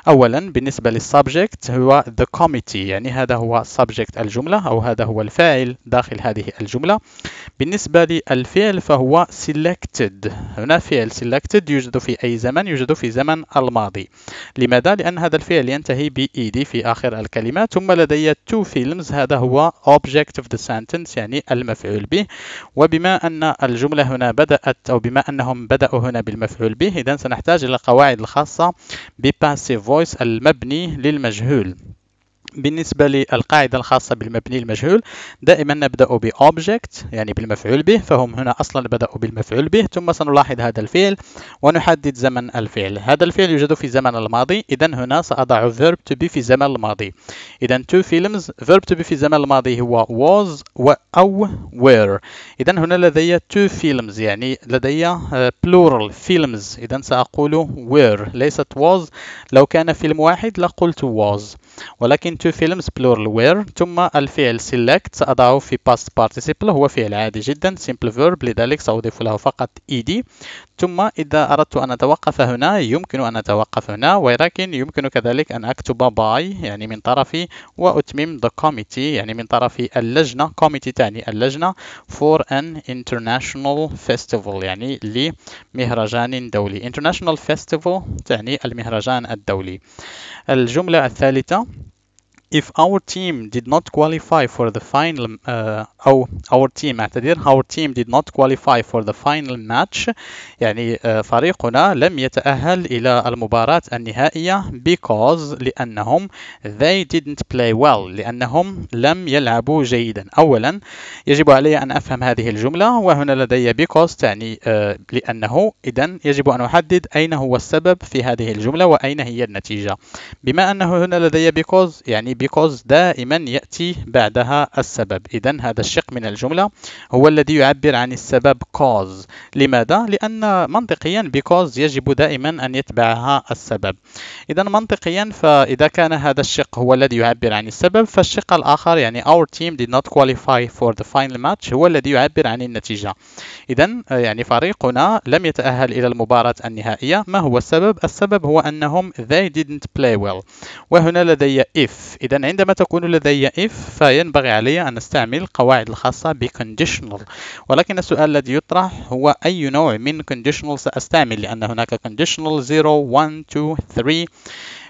أولا بالنسبة للسبجكت هو the committee يعني هذا هو subject الجملة أو هذا هو الفاعل داخل هذه الجملة بالنسبة للفعل فهو selected هنا فعل selected يوجد في أي زمن يوجد في زمن الماضي لماذا؟ لأن هذا الفعل ينتهي ب ed في آخر الكلمة ثم لدي two films هذا هو object of the sentence يعني المفعول به وبما أن الجملة هنا بدأت أو بما أنهم بدأوا هنا بالمفعول به إذا سنحتاج إلى القواعد الخاصة بباسيف فويس المبني للمجهول بالنسبة للقاعدة الخاصة بالمبني المجهول دائما نبدأ بأوبجكت يعني بالمفعول به فهم هنا أصلا بدأوا بالمفعول به ثم سنلاحظ هذا الفعل ونحدد زمن الفعل هذا الفعل يوجد في زمن الماضي إذا هنا سأضع verb to be في زمن الماضي إذا two films verb to be في زمن الماضي هو was و أو were إذا هنا لدي two films يعني لدي آه، plural films إذا سأقول were ليست was لو كان فيلم واحد لقلت was ولكن to films plural where ثم الفعل select ساضعه في past participle هو فعل عادي جدا simple verb لذلك سأضيف له فقط ed ثم إذا أردت أن أتوقف هنا يمكن أن أتوقف هنا ولكن يمكن كذلك أن أكتب by يعني من طرفي وأتمم the committee يعني من طرف اللجنة committee تعني اللجنة for an international festival يعني لمهرجان دولي international festival تعني المهرجان الدولي الجملة الثالثة if our team did not qualify for the final uh, او our team اعتذر our team did not qualify for the final match يعني uh, فريقنا لم يتأهل إلى المباراة النهائية because لأنهم they didn't play well لأنهم لم يلعبوا جيدا أولا يجب علي أن أفهم هذه الجملة وهنا لدي because تعني uh, لأنه إذا يجب أن أحدد أين هو السبب في هذه الجملة وأين هي النتيجة بما أنه هنا لدي because يعني because دائما يأتي بعدها السبب إذا هذا الشق من الجملة هو الذي يعبر عن السبب cause لماذا؟ لأن منطقيا because يجب دائما أن يتبعها السبب إذا منطقيا فإذا كان هذا الشق هو الذي يعبر عن السبب فالشق الآخر يعني our team did not qualify for the final match هو الذي يعبر عن النتيجة إذا يعني فريقنا لم يتأهل إلى المباراة النهائية ما هو السبب؟ السبب هو أنهم they didn't play well وهنا لدي if إذا عندما تكون لدي if فينبغي علي أن أستعمل القواعد الخاصة ب conditional ولكن السؤال الذي يطرح هو أي نوع من conditional سأستعمل لأن هناك conditional 0 1 2 3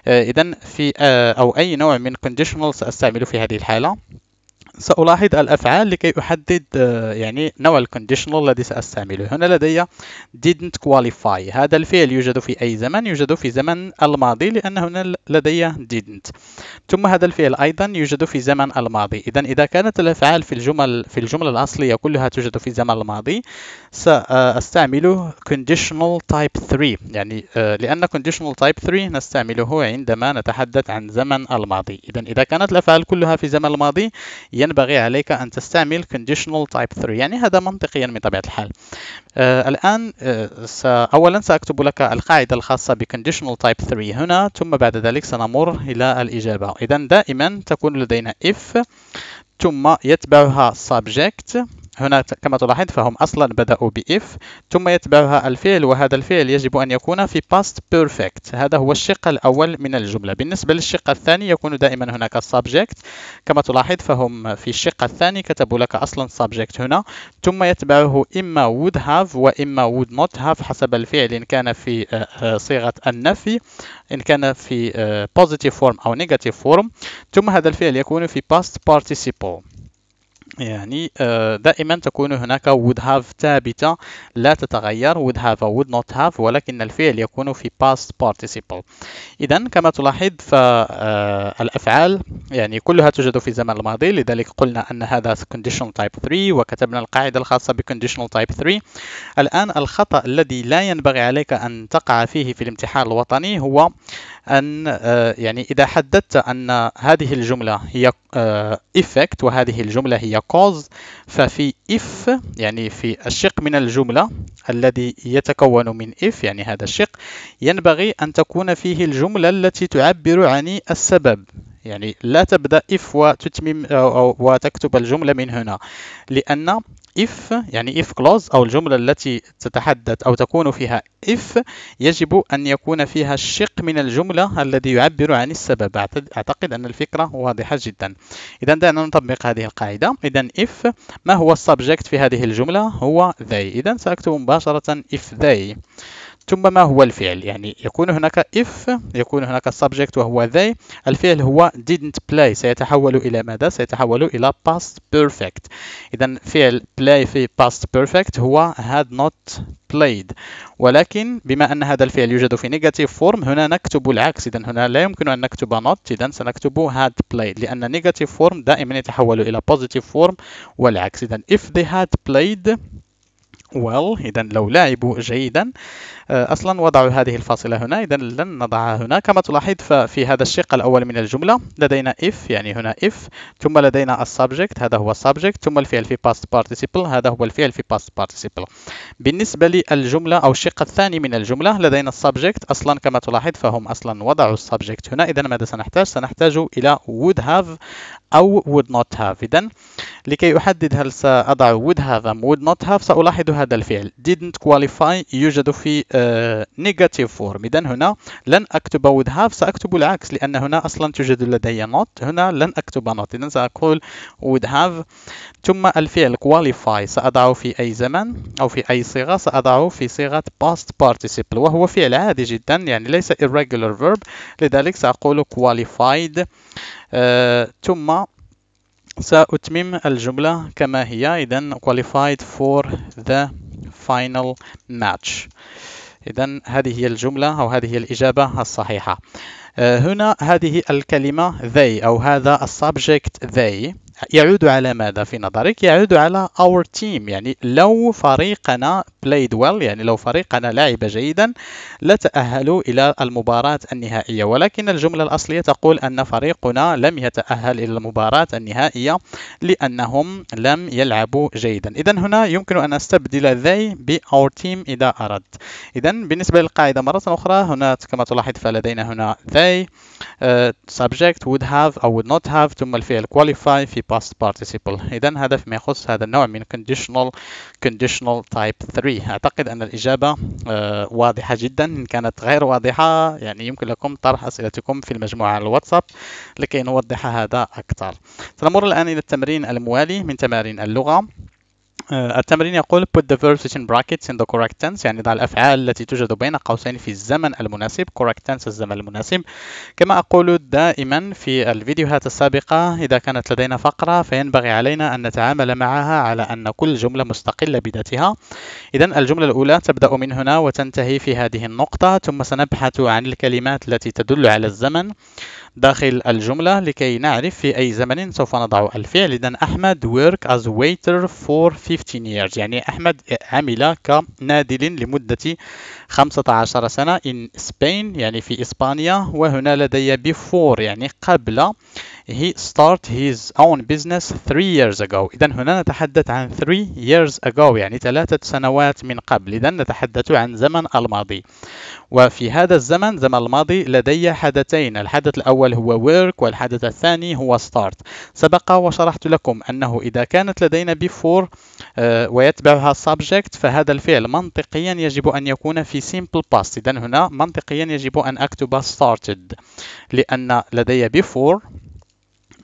إذا في آه، أو أي نوع من conditional سأستعمل في هذه الحالة سألاحظ الأفعال لكي أحدد آه، يعني نوع الكونديشنال الذي سأستعمله هنا لدي didn't qualify هذا الفعل يوجد في أي زمن يوجد في زمن الماضي لأن هنا لدي didn't ثم هذا الفعل أيضا يوجد في زمن الماضي إذا إذا كانت الأفعال في الجمل في الجملة الأصلية كلها توجد في زمن الماضي سأستعمل conditional type 3 يعني آه، لأن conditional type 3 نستعمله عندما نتحدث عن زمن الماضي إذا إذا كانت الأفعال كلها في زمن الماضي ينبغي عليك أن تستعمل conditional type 3 يعني هذا منطقيا من يعني طبيعة الحال آه الآن آه أولا سأكتب لك القاعدة الخاصة ب conditional type 3 هنا ثم بعد ذلك سنمر إلى الإجابة إذا دائما تكون لدينا if ثم يتبعها subject هنا كما تلاحظ فهم أصلا بدأوا بإف ثم يتبعها الفعل وهذا الفعل يجب أن يكون في past perfect هذا هو الشق الأول من الجملة بالنسبة للشق الثاني يكون دائما هناك subject كما تلاحظ فهم في الشق الثاني كتبوا لك أصلا subject هنا ثم يتبعه إما would have وإما would not have حسب الفعل إن كان في آه، آه، صيغة النفي إن كان في آه، positive form أو negative form ثم هذا الفعل يكون في past participle يعني آه، دائما تكون هناك would have ثابتة لا تتغير would have or would not have ولكن الفعل يكون في past participle إذا كما تلاحظ فالأفعال آه، يعني كلها توجد في الزمن الماضي لذلك قلنا أن هذا conditional type 3 وكتبنا القاعدة الخاصة ب conditional type 3 الآن الخطأ الذي لا ينبغي عليك أن تقع فيه في الامتحان الوطني هو أن آه، يعني إذا حددت أن هذه الجملة هي آه، effect وهذه الجملة هي cause ففي if يعني في الشق من الجملة الذي يتكون من if يعني هذا الشق ينبغي أن تكون فيه الجملة التي تعبر عن السبب يعني لا تبدأ if وتتمم آه، وتكتب الجملة من هنا لأن if يعني if clause أو الجملة التي تتحدث أو تكون فيها if يجب أن يكون فيها الشق من الجملة الذي يعبر عن السبب أعتقد أن الفكرة واضحة جدا إذا دعنا نطبق هذه القاعدة إذا if ما هو السبجكت في هذه الجملة هو they إذا سأكتب مباشرة if they ثم ما هو الفعل يعني يكون هناك if يكون هناك subject وهو they الفعل هو didn't play سيتحول إلى ماذا؟ سيتحول إلى past perfect إذا فعل play في past perfect هو had not played ولكن بما أن هذا الفعل يوجد في negative form هنا نكتب العكس إذا هنا لا يمكن أن نكتب not إذا سنكتب had played لأن negative form دائما يتحول إلى positive form والعكس إذا if they had played well إذا لو لعبوا جيدا آه، أصلا وضعوا هذه الفاصلة هنا إذا لن نضعها هنا كما تلاحظ ففي هذا الشق الأول من الجملة لدينا if يعني هنا if ثم لدينا السبجكت هذا هو السبجكت ثم الفعل في past participle هذا هو الفعل في past participle بالنسبة للجملة أو الشق الثاني من الجملة لدينا السبجكت أصلا كما تلاحظ فهم أصلا وضعوا السبجكت هنا إذا ماذا سنحتاج سنحتاج إلى would have أو would not have إذا لكي أحدد هل سأضع would have أم would not have سألاحظ هذا الفعل didn't qualify يوجد في uh, negative form إذا هنا لن أكتب would have سأكتب العكس لأن هنا أصلا توجد لدي not هنا لن أكتب not إذا سأقول would have ثم الفعل qualify سأضعه في أي زمن أو في أي صيغة سأضعه في صيغة past participle وهو فعل عادي جدا يعني ليس irregular verb لذلك سأقول qualified آه، ثم سأتمم الجملة كما هي إذا qualified for the final match إذا هذه هي الجملة أو هذه هي الإجابة الصحيحة آه، هنا هذه الكلمة they أو هذا السبجكت they يعود على ماذا في نظرك؟ يعود على our team يعني لو فريقنا played well يعني لو فريقنا لعب جيدا لتأهلوا إلى المباراة النهائية ولكن الجملة الأصلية تقول أن فريقنا لم يتأهل إلى المباراة النهائية لأنهم لم يلعبوا جيدا إذا هنا يمكن أن أستبدل they ب our team إذا أردت إذا بالنسبة للقاعدة مرة أخرى هنا كما تلاحظ فلدينا هنا they uh, subject would have أو would not have ثم الفعل qualify في past participle إذا هذا فيما يخص هذا النوع من conditional conditional type 3 أعتقد أن الإجابة آه، واضحة جدا إن كانت غير واضحة يعني يمكن لكم طرح أسئلتكم في المجموعة على الواتساب لكي نوضح هذا أكثر سنمر الآن إلى التمرين الموالي من تمارين اللغة آه، التمرين يقول put the verbs in brackets in the correct tense يعني ضع الأفعال التي توجد بين قوسين في الزمن المناسب correct tense الزمن المناسب كما أقول دائما في الفيديوهات السابقة إذا كانت لدينا فقرة فينبغي علينا أن نتعامل معها على أن كل جملة مستقلة بذاتها إذا الجملة الأولى تبدأ من هنا وتنتهي في هذه النقطة ثم سنبحث عن الكلمات التي تدل على الزمن داخل الجملة لكي نعرف في أي زمن سوف نضع الفعل إذا أحمد work as waiter for 15 years يعني أحمد عمل كنادل لمدة 15 سنة in Spain يعني في إسبانيا وهنا لدي before يعني قبل he start his own business three years ago إذا هنا نتحدث عن three years ago يعني ثلاثة سنوات من قبل إذا نتحدث عن زمن الماضي وفي هذا الزمن زمن الماضي لدي حدثين الحدث الأول هو work والحدث الثاني هو start سبق وشرحت لكم أنه إذا كانت لدينا before آه، ويتبعها subject فهذا الفعل منطقيا يجب أن يكون في simple past إذا هنا منطقيا يجب أن أكتب started لأن لدي before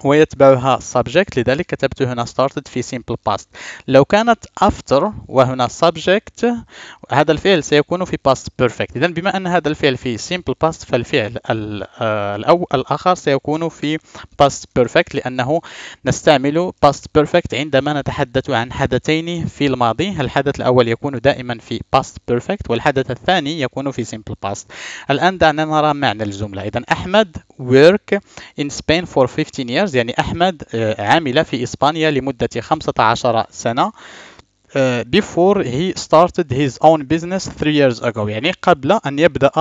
ويتبعها subject لذلك كتبت هنا started في simple past لو كانت after وهنا subject هذا الفعل سيكون في past perfect إذا بما أن هذا الفعل في simple past فالفعل آه، الأول الآخر سيكون في past perfect لأنه نستعمل past perfect عندما نتحدث عن حدثين في الماضي الحدث الأول يكون دائما في past perfect والحدث الثاني يكون في simple past الآن دعنا نرى معنى الجملة إذا أحمد work in Spain for 15 years ماسترز يعني أحمد آه، عمل في إسبانيا لمدة 15 سنة آه، before he started his own business three years ago يعني قبل أن يبدأ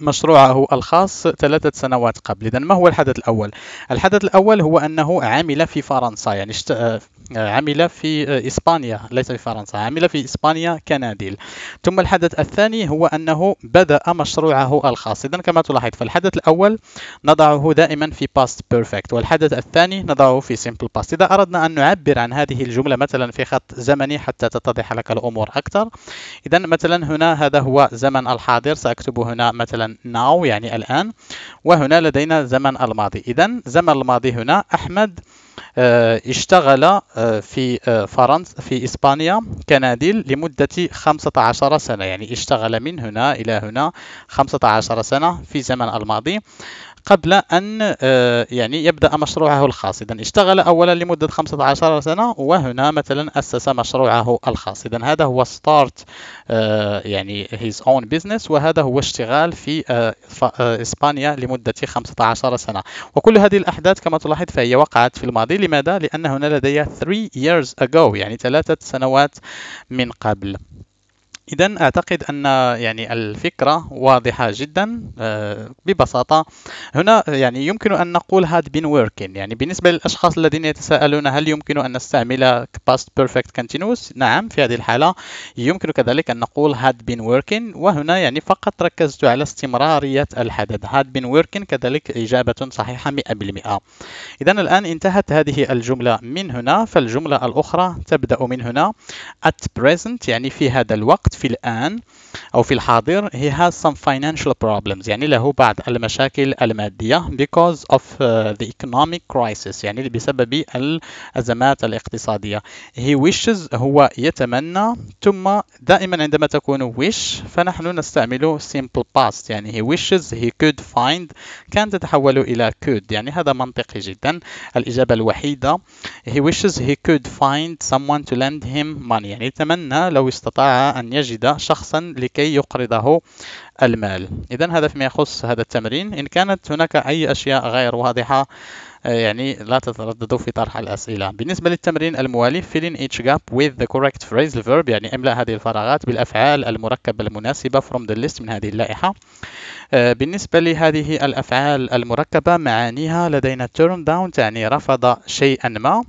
مشروعه الخاص ثلاثة سنوات قبل إذا ما هو الحدث الأول؟ الحدث الأول هو أنه عمل في فرنسا يعني اشت... آه، عمل في آه، إسبانيا ليس في فرنسا عمل في إسبانيا كناديل ثم الحدث الثاني هو أنه بدأ مشروعه الخاص إذا كما تلاحظ فالحدث الأول نضعه دائما في past perfect والحدث الثاني نضعه في simple past إذا أردنا أن نعبر عن هذه الجملة مثلا في خط زمني حتى تتضح لك الأمور أكثر إذا مثلا هنا هذا هو زمن الحاضر سأكتب هنا مثلا مثلا now يعني الآن وهنا لدينا زمن الماضي إذا زمن الماضي هنا أحمد آه، اشتغل آه، في آه، فرنسا في إسبانيا كناديل لمدة 15 سنة يعني اشتغل من هنا إلى هنا 15 سنة في زمن الماضي قبل أن آه، يعني يبدأ مشروعه الخاص إذا اشتغل أولا لمدة 15 سنة وهنا مثلا أسس مشروعه الخاص إذا هذا هو ستارت آه، يعني his own business وهذا هو اشتغال في آه، إسبانيا لمدة 15 سنة وكل هذه الأحداث كما تلاحظ فهي وقعت في الماضي لماذا؟ لأن هنا لدي 3 years ago يعني ثلاثة سنوات من قبل إذا أعتقد أن يعني الفكرة واضحة جدا آه، ببساطة هنا يعني يمكن أن نقول had been working يعني بالنسبة للأشخاص الذين يتساءلون هل يمكن أن نستعمل past perfect continuous نعم في هذه الحالة يمكن كذلك أن نقول had been working وهنا يعني فقط ركزت على استمرارية الحدث had been working كذلك إجابة صحيحة 100% إذا الآن انتهت هذه الجملة من هنا فالجملة الأخرى تبدأ من هنا at present يعني في هذا الوقت في الآن أو في الحاضر he has some financial problems يعني له بعض المشاكل المادية because of uh, the economic crisis يعني بسبب الأزمات الاقتصادية he wishes هو يتمنى ثم دائما عندما تكون wish فنحن نستعمل simple past يعني he wishes he could find كان تتحول إلى could يعني هذا منطقي جدا الإجابة الوحيدة he wishes he could find someone to lend him money يعني يتمنى لو استطاع أن يجد شخصا لكي يقرضه المال إذا هذا فيما يخص هذا التمرين إن كانت هناك أي أشياء غير واضحة آه، يعني لا تترددوا في طرح الأسئلة بالنسبة للتمرين الموالي fill in each gap with the correct phrasal verb يعني املأ هذه الفراغات بالأفعال المركبة المناسبة from the list من هذه اللائحة آه، بالنسبة لهذه الأفعال المركبة معانيها لدينا turn down تعني رفض شيئا ما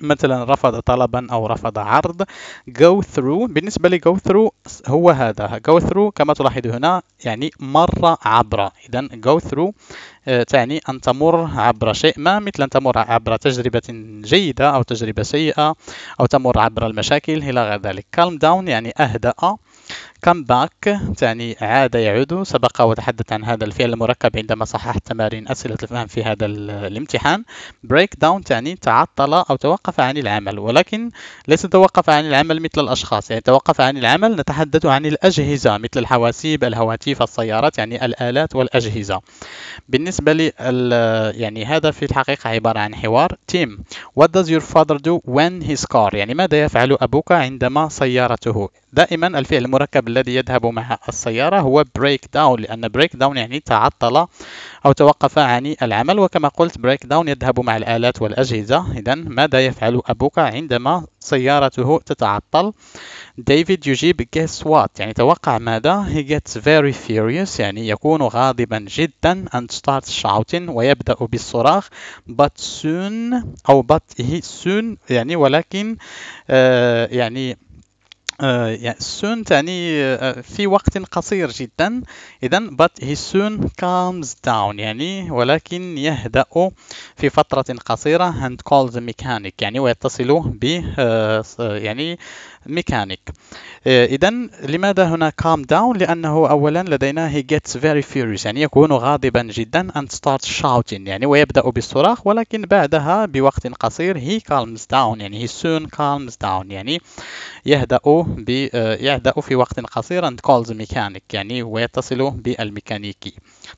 مثلا رفض طلبا او رفض عرض go through بالنسبه لي go through هو هذا go through كما تلاحظ هنا يعني مر عبر اذا go through آه، تعني ان تمر عبر شيء ما مثل ان تمر عبر تجربه جيده او تجربه سيئه او تمر عبر المشاكل الى غير ذلك calm down يعني اهدأ كم باك تعني عاد يعود سبق وتحدث عن هذا الفعل المركب عندما صححت تمارين أسئلة الفهم في هذا الامتحان بريك داون تعني تعطل أو توقف عن العمل ولكن ليس توقف عن العمل مثل الأشخاص يعني توقف عن العمل نتحدث عن الأجهزة مثل الحواسيب الهواتف السيارات يعني الآلات والأجهزة بالنسبة لي يعني هذا في الحقيقة عبارة عن حوار تيم what does your father do when his car يعني ماذا يفعل أبوك عندما سيارته دائما الفعل المركب السبب الذي يذهب مع السيارة هو بريك داون لأن بريك داون يعني تعطل أو توقف عن العمل وكما قلت بريك داون يذهب مع الآلات والأجهزة إذا ماذا يفعل أبوك عندما سيارته تتعطل ديفيد يجيب guess what يعني توقع ماذا he gets very furious يعني يكون غاضبا جدا and starts shouting ويبدأ بالصراخ but soon أو but he soon يعني ولكن آه يعني آه، يعني soon تعني آه، في وقت قصير جدا اذا but he soon calms down يعني ولكن يهدأ في فترة قصيرة and calls the mechanic يعني ويتصل ب آه، يعني ميكانيك إيه، اذا لماذا هنا calm down لانه اولا لدينا he gets very furious يعني يكون غاضبا جدا and starts shouting يعني ويبدا بالصراخ ولكن بعدها بوقت قصير he calms down يعني he soon calms down يعني يهدا ب آه، يهدا في وقت قصير and calls mechanic يعني ويتصل بالميكانيكي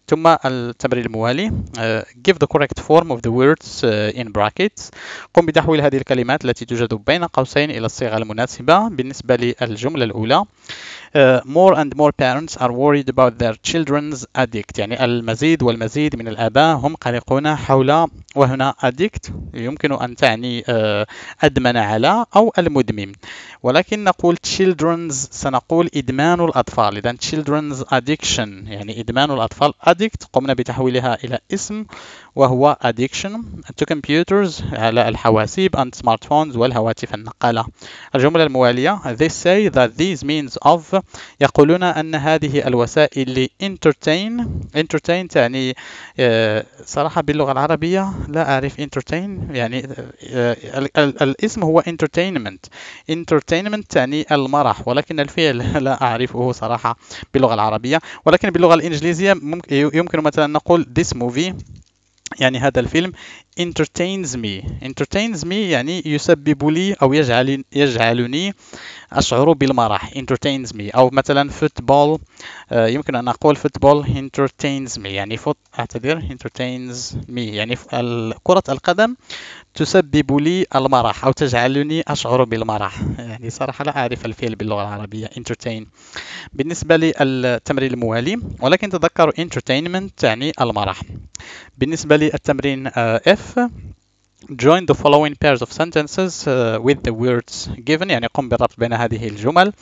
ثم التمرين الموالي آه، give the correct form of the words آه، in brackets قم بتحويل هذه الكلمات التي توجد بين قوسين الى الصيغه المناسبه بالنسبة للجملة الأولى Uh, more and more parents are worried about their children's addict يعني المزيد والمزيد من الآباء هم قلقون حول وهنا addict يمكن أن تعني uh, أدمن على أو المدمن ولكن نقول children's سنقول إدمان الأطفال إذا children's addiction يعني إدمان الأطفال addict قمنا بتحويلها إلى اسم وهو addiction to computers على الحواسيب and smartphones والهواتف النقالة الجملة الموالية they say that these means of يقولون أن هذه الوسائل انترتين إنترتين تعني آه، صراحة باللغة العربية لا أعرف إنترتين يعني آه، آه، الاسم هو إنترتينمنت إنترتينمنت تعني المرح ولكن الفعل لا أعرفه صراحة باللغة العربية ولكن باللغة الإنجليزية يمكن مثلا نقول this movie يعني هذا الفيلم entertains me entertains me يعني يسبب لي أو يجعل يجعلني أشعر بالمرح entertains me أو مثلا football آه، يمكن أن أقول football entertains me يعني فوت أعتذر entertains me يعني كرة القدم تسبب لي المرح أو تجعلني أشعر بالمرح يعني صراحة لا أعرف الفعل باللغة العربية entertain بالنسبة للتمرين الموالي ولكن تذكروا entertainment يعني المرح بالنسبة للتمرين آه، F if join the following pairs of sentences uh, with the words given يعني قم بالربط بين هذه الجمل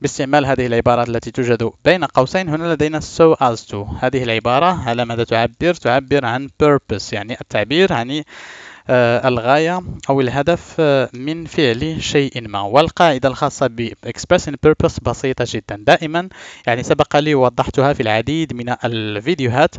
باستعمال هذه العبارات التي توجد بين قوسين هنا لدينا so as to هذه العبارة على ماذا تعبر؟ تعبر عن purpose يعني التعبير يعني uh, آه، الغاية أو الهدف آه، من فعل شيء ما والقاعدة الخاصة ب expressing purpose بسيطة جدا دائما يعني سبق لي ووضحتها في العديد من الفيديوهات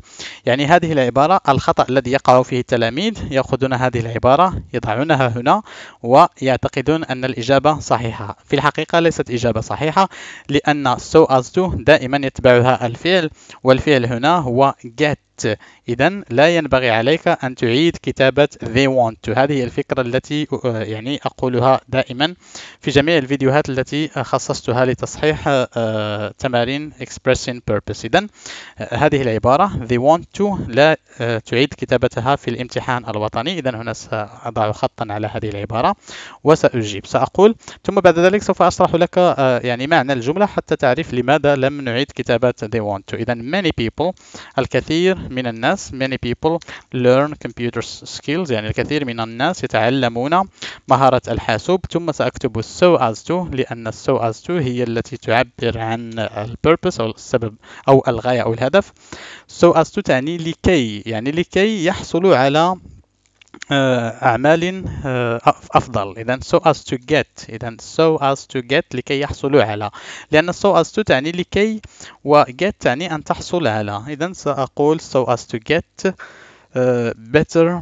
يعني هذه العبارة الخطأ الذي يقع فيه التلاميذ يأخذون هذه العبارة يضعونها هنا ويعتقدون أن الإجابة صحيحة في الحقيقة ليست إجابة صحيحة لأن so as to دائما يتبعها الفعل والفعل هنا هو get إذا لا ينبغي عليك أن تعيد كتابة they want to هذه الفكرة التي آه، يعني أقولها دائما في جميع الفيديوهات التي خصصتها لتصحيح آه، تمارين expressing purpose إذا آه، هذه العبارة they want to لا تعيد كتابتها في الامتحان الوطني إذا هنا سأضع خطا على هذه العبارة وسأجيب سأقول ثم بعد ذلك سوف أشرح لك يعني معنى الجملة حتى تعرف لماذا لم نعيد كتابة they want to إذا many people الكثير من الناس many people learn computer skills يعني الكثير من الناس يتعلمون مهارة الحاسوب ثم سأكتب so as to لأن so as to هي التي تعبر عن purpose أو السبب أو الغاية أو الهدف so as to تعني لكي يعني لكي يحصلوا على آه، أعمال آه، أفضل إذا so as to get إذا so as to get لكي يحصلوا على لأن so as to تعني لكي و get تعني أن تحصل على إذا سأقول so as to get آه، better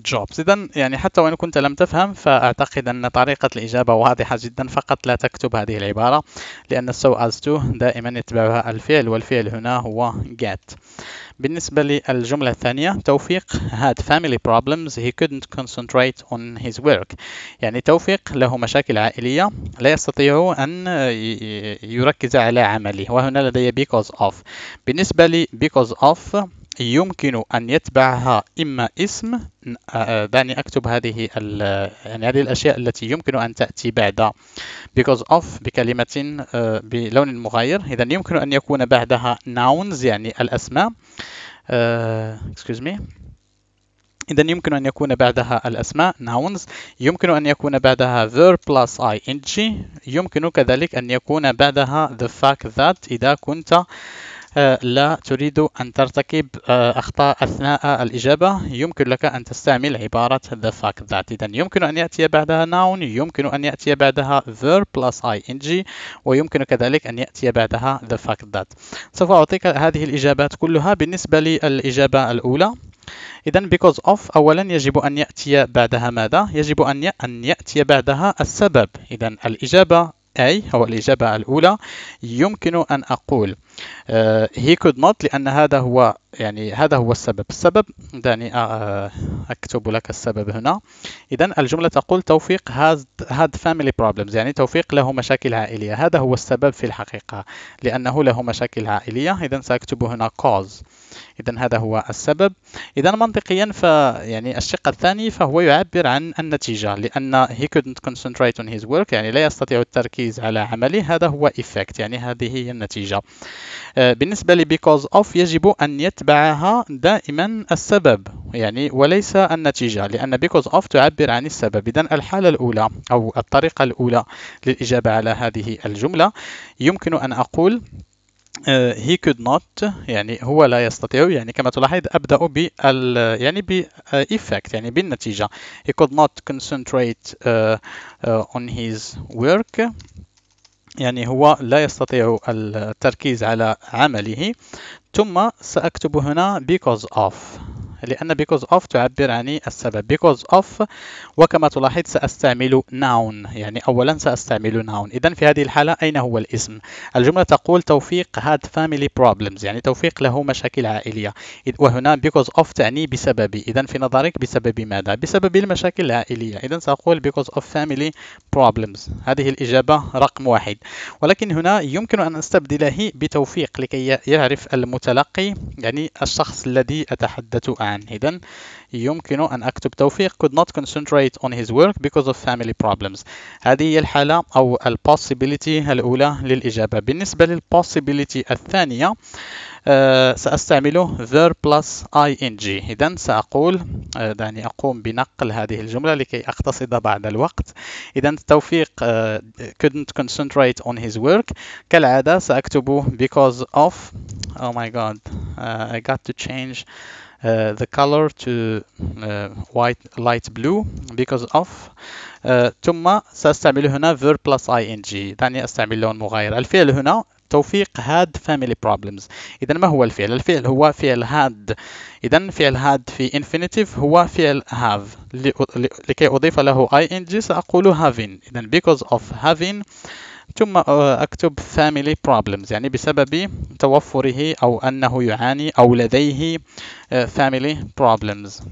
jobs إذا يعني حتى وإن كنت لم تفهم فأعتقد أن طريقة الإجابة واضحة جدا فقط لا تكتب هذه العبارة لأن so as to دائما يتبعها الفعل والفعل هنا هو get بالنسبة للجملة الثانية توفيق had family problems he couldn't concentrate on his work يعني توفيق له مشاكل عائلية لا يستطيع أن يركز على عمله وهنا لدي because of بالنسبة لي because of يمكن أن يتبعها إما اسم دعني آه، أكتب هذه يعني هذه الأشياء التي يمكن أن تأتي بعد because of بكلمة آه، بلون مغاير إذا يمكن أن يكون بعدها nouns يعني الأسماء آه، excuse me إذا يمكن أن يكون بعدها الأسماء nouns يمكن أن يكون بعدها verb plus ing يمكن كذلك أن يكون بعدها the fact that إذا كنت آه، لا تريد أن ترتكب آه، أخطاء أثناء الإجابة يمكن لك أن تستعمل عبارة the fact that إذا يمكن أن يأتي بعدها noun يمكن أن يأتي بعدها verb plus ing ويمكن كذلك أن يأتي بعدها the fact that سوف أعطيك هذه الإجابات كلها بالنسبة للإجابة الأولى إذا because of أولا يجب أن يأتي بعدها ماذا؟ يجب أن أن يأتي بعدها السبب إذا الإجابة أي هو الإجابة الأولى يمكن أن أقول uh, he could not لأن هذا هو يعني هذا هو السبب السبب دعني آه، أكتب لك السبب هنا إذا الجملة تقول توفيق has had family problems يعني توفيق له مشاكل عائلية هذا هو السبب في الحقيقة لأنه له مشاكل عائلية إذا سأكتب هنا cause إذا هذا هو السبب إذا منطقيا فيعني الشق الثاني فهو يعبر عن النتيجة لأن he couldn't concentrate on his work يعني لا يستطيع التركيز على عمله هذا هو effect يعني هذه هي النتيجة آه، بالنسبة لي because of يجب أن يتبعها دائما السبب يعني وليس النتيجة لأن because of تعبر عن السبب إذا الحالة الأولى أو الطريقة الأولى للإجابة على هذه الجملة يمكن أن أقول آه، he could not يعني هو لا يستطيع يعني كما تلاحظ أبدأ بال يعني ب آه، effect يعني بالنتيجة he could not concentrate uh, uh, on his work يعني هو لا يستطيع التركيز على عمله ثم سأكتب هنا because of لأن because of تعبر عن السبب because of وكما تلاحظ سأستعمل noun يعني أولا سأستعمل noun إذا في هذه الحالة أين هو الاسم الجملة تقول توفيق had family problems يعني توفيق له مشاكل عائلية وهنا because of تعني بسبب إذا في نظرك بسبب ماذا بسبب المشاكل العائلية إذا سأقول because of family problems هذه الإجابة رقم واحد ولكن هنا يمكن أن أستبدله بتوفيق لكي يعرف المتلقي يعني الشخص الذي أتحدث عنه and hidden يمكن أن أكتب توفيق could not concentrate on his work because of family problems هذه هي الحالة أو ال possibility الأولى للإجابة بالنسبة لل possibility الثانية سأستعمل there plus ing إذا سأقول دعني أقوم بنقل هذه الجملة لكي أقتصد بعد الوقت إذا توفيق couldn't concentrate on his work كالعادة سأكتب because of oh my god I got to change the color to white light blue because of ثم سأستعمل هنا verb plus ing دعني أستعمل لون مغاير الفعل هنا توفيق had family problems إذا ما هو الفعل؟ الفعل هو فعل had إذا فعل had في infinitive هو فعل have لكي أضيف له ing سأقول having إذا because of having ثم آه، أكتب family problems يعني بسبب توفره أو أنه يعاني أو لديه آه، family problems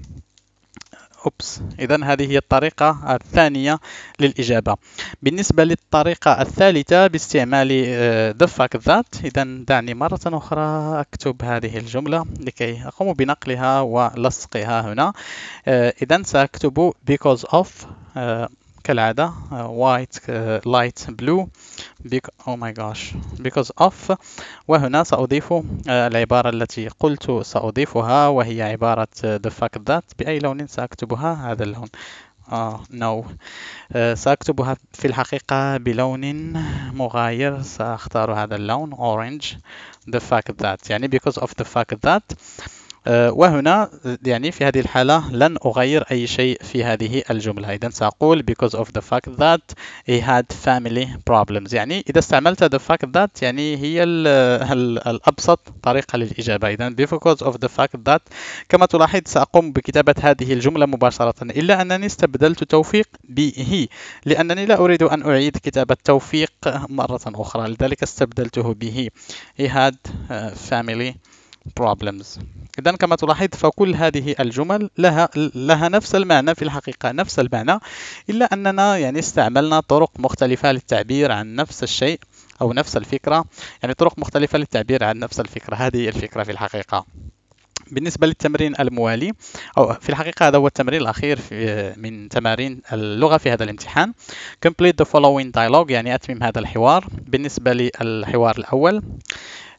أوبس إذا هذه هي الطريقة الثانية للإجابة بالنسبة للطريقة الثالثة باستعمال آه، the fact that إذا دعني مرة أخرى أكتب هذه الجملة لكي أقوم بنقلها ولصقها هنا إذا سأكتب because of كالعادة white uh, light blue oh my gosh because of وهنا سأضيف uh, العبارة التي قلت سأضيفها وهي عبارة uh, the fact that بأي لون سأكتبها هذا اللون آه نو no. uh, سأكتبها في الحقيقة بلون مغاير سأختار هذا اللون orange the fact that يعني because of the fact that آه، وهنا يعني في هذه الحالة لن أغير أي شيء في هذه الجملة إذا سأقول because of the fact that he had family problems يعني إذا استعملت the fact that يعني هي الـ الـ الأبسط طريقة للإجابة إذا because of the fact that كما تلاحظ سأقوم بكتابة هذه الجملة مباشرة إلا أنني استبدلت توفيق به لأنني لا أريد أن أعيد كتابة توفيق مرة أخرى لذلك استبدلته به he had آه، family problems problems إذا كما تلاحظ فكل هذه الجمل لها لها نفس المعنى في الحقيقة نفس المعنى إلا أننا يعني استعملنا طرق مختلفة للتعبير عن نفس الشيء أو نفس الفكرة يعني طرق مختلفة للتعبير عن نفس الفكرة هذه الفكرة في الحقيقة بالنسبة للتمرين الموالي أو في الحقيقة هذا هو التمرين الأخير في من تمارين اللغة في هذا الامتحان Complete the following dialogue يعني أتمم هذا الحوار بالنسبة للحوار الأول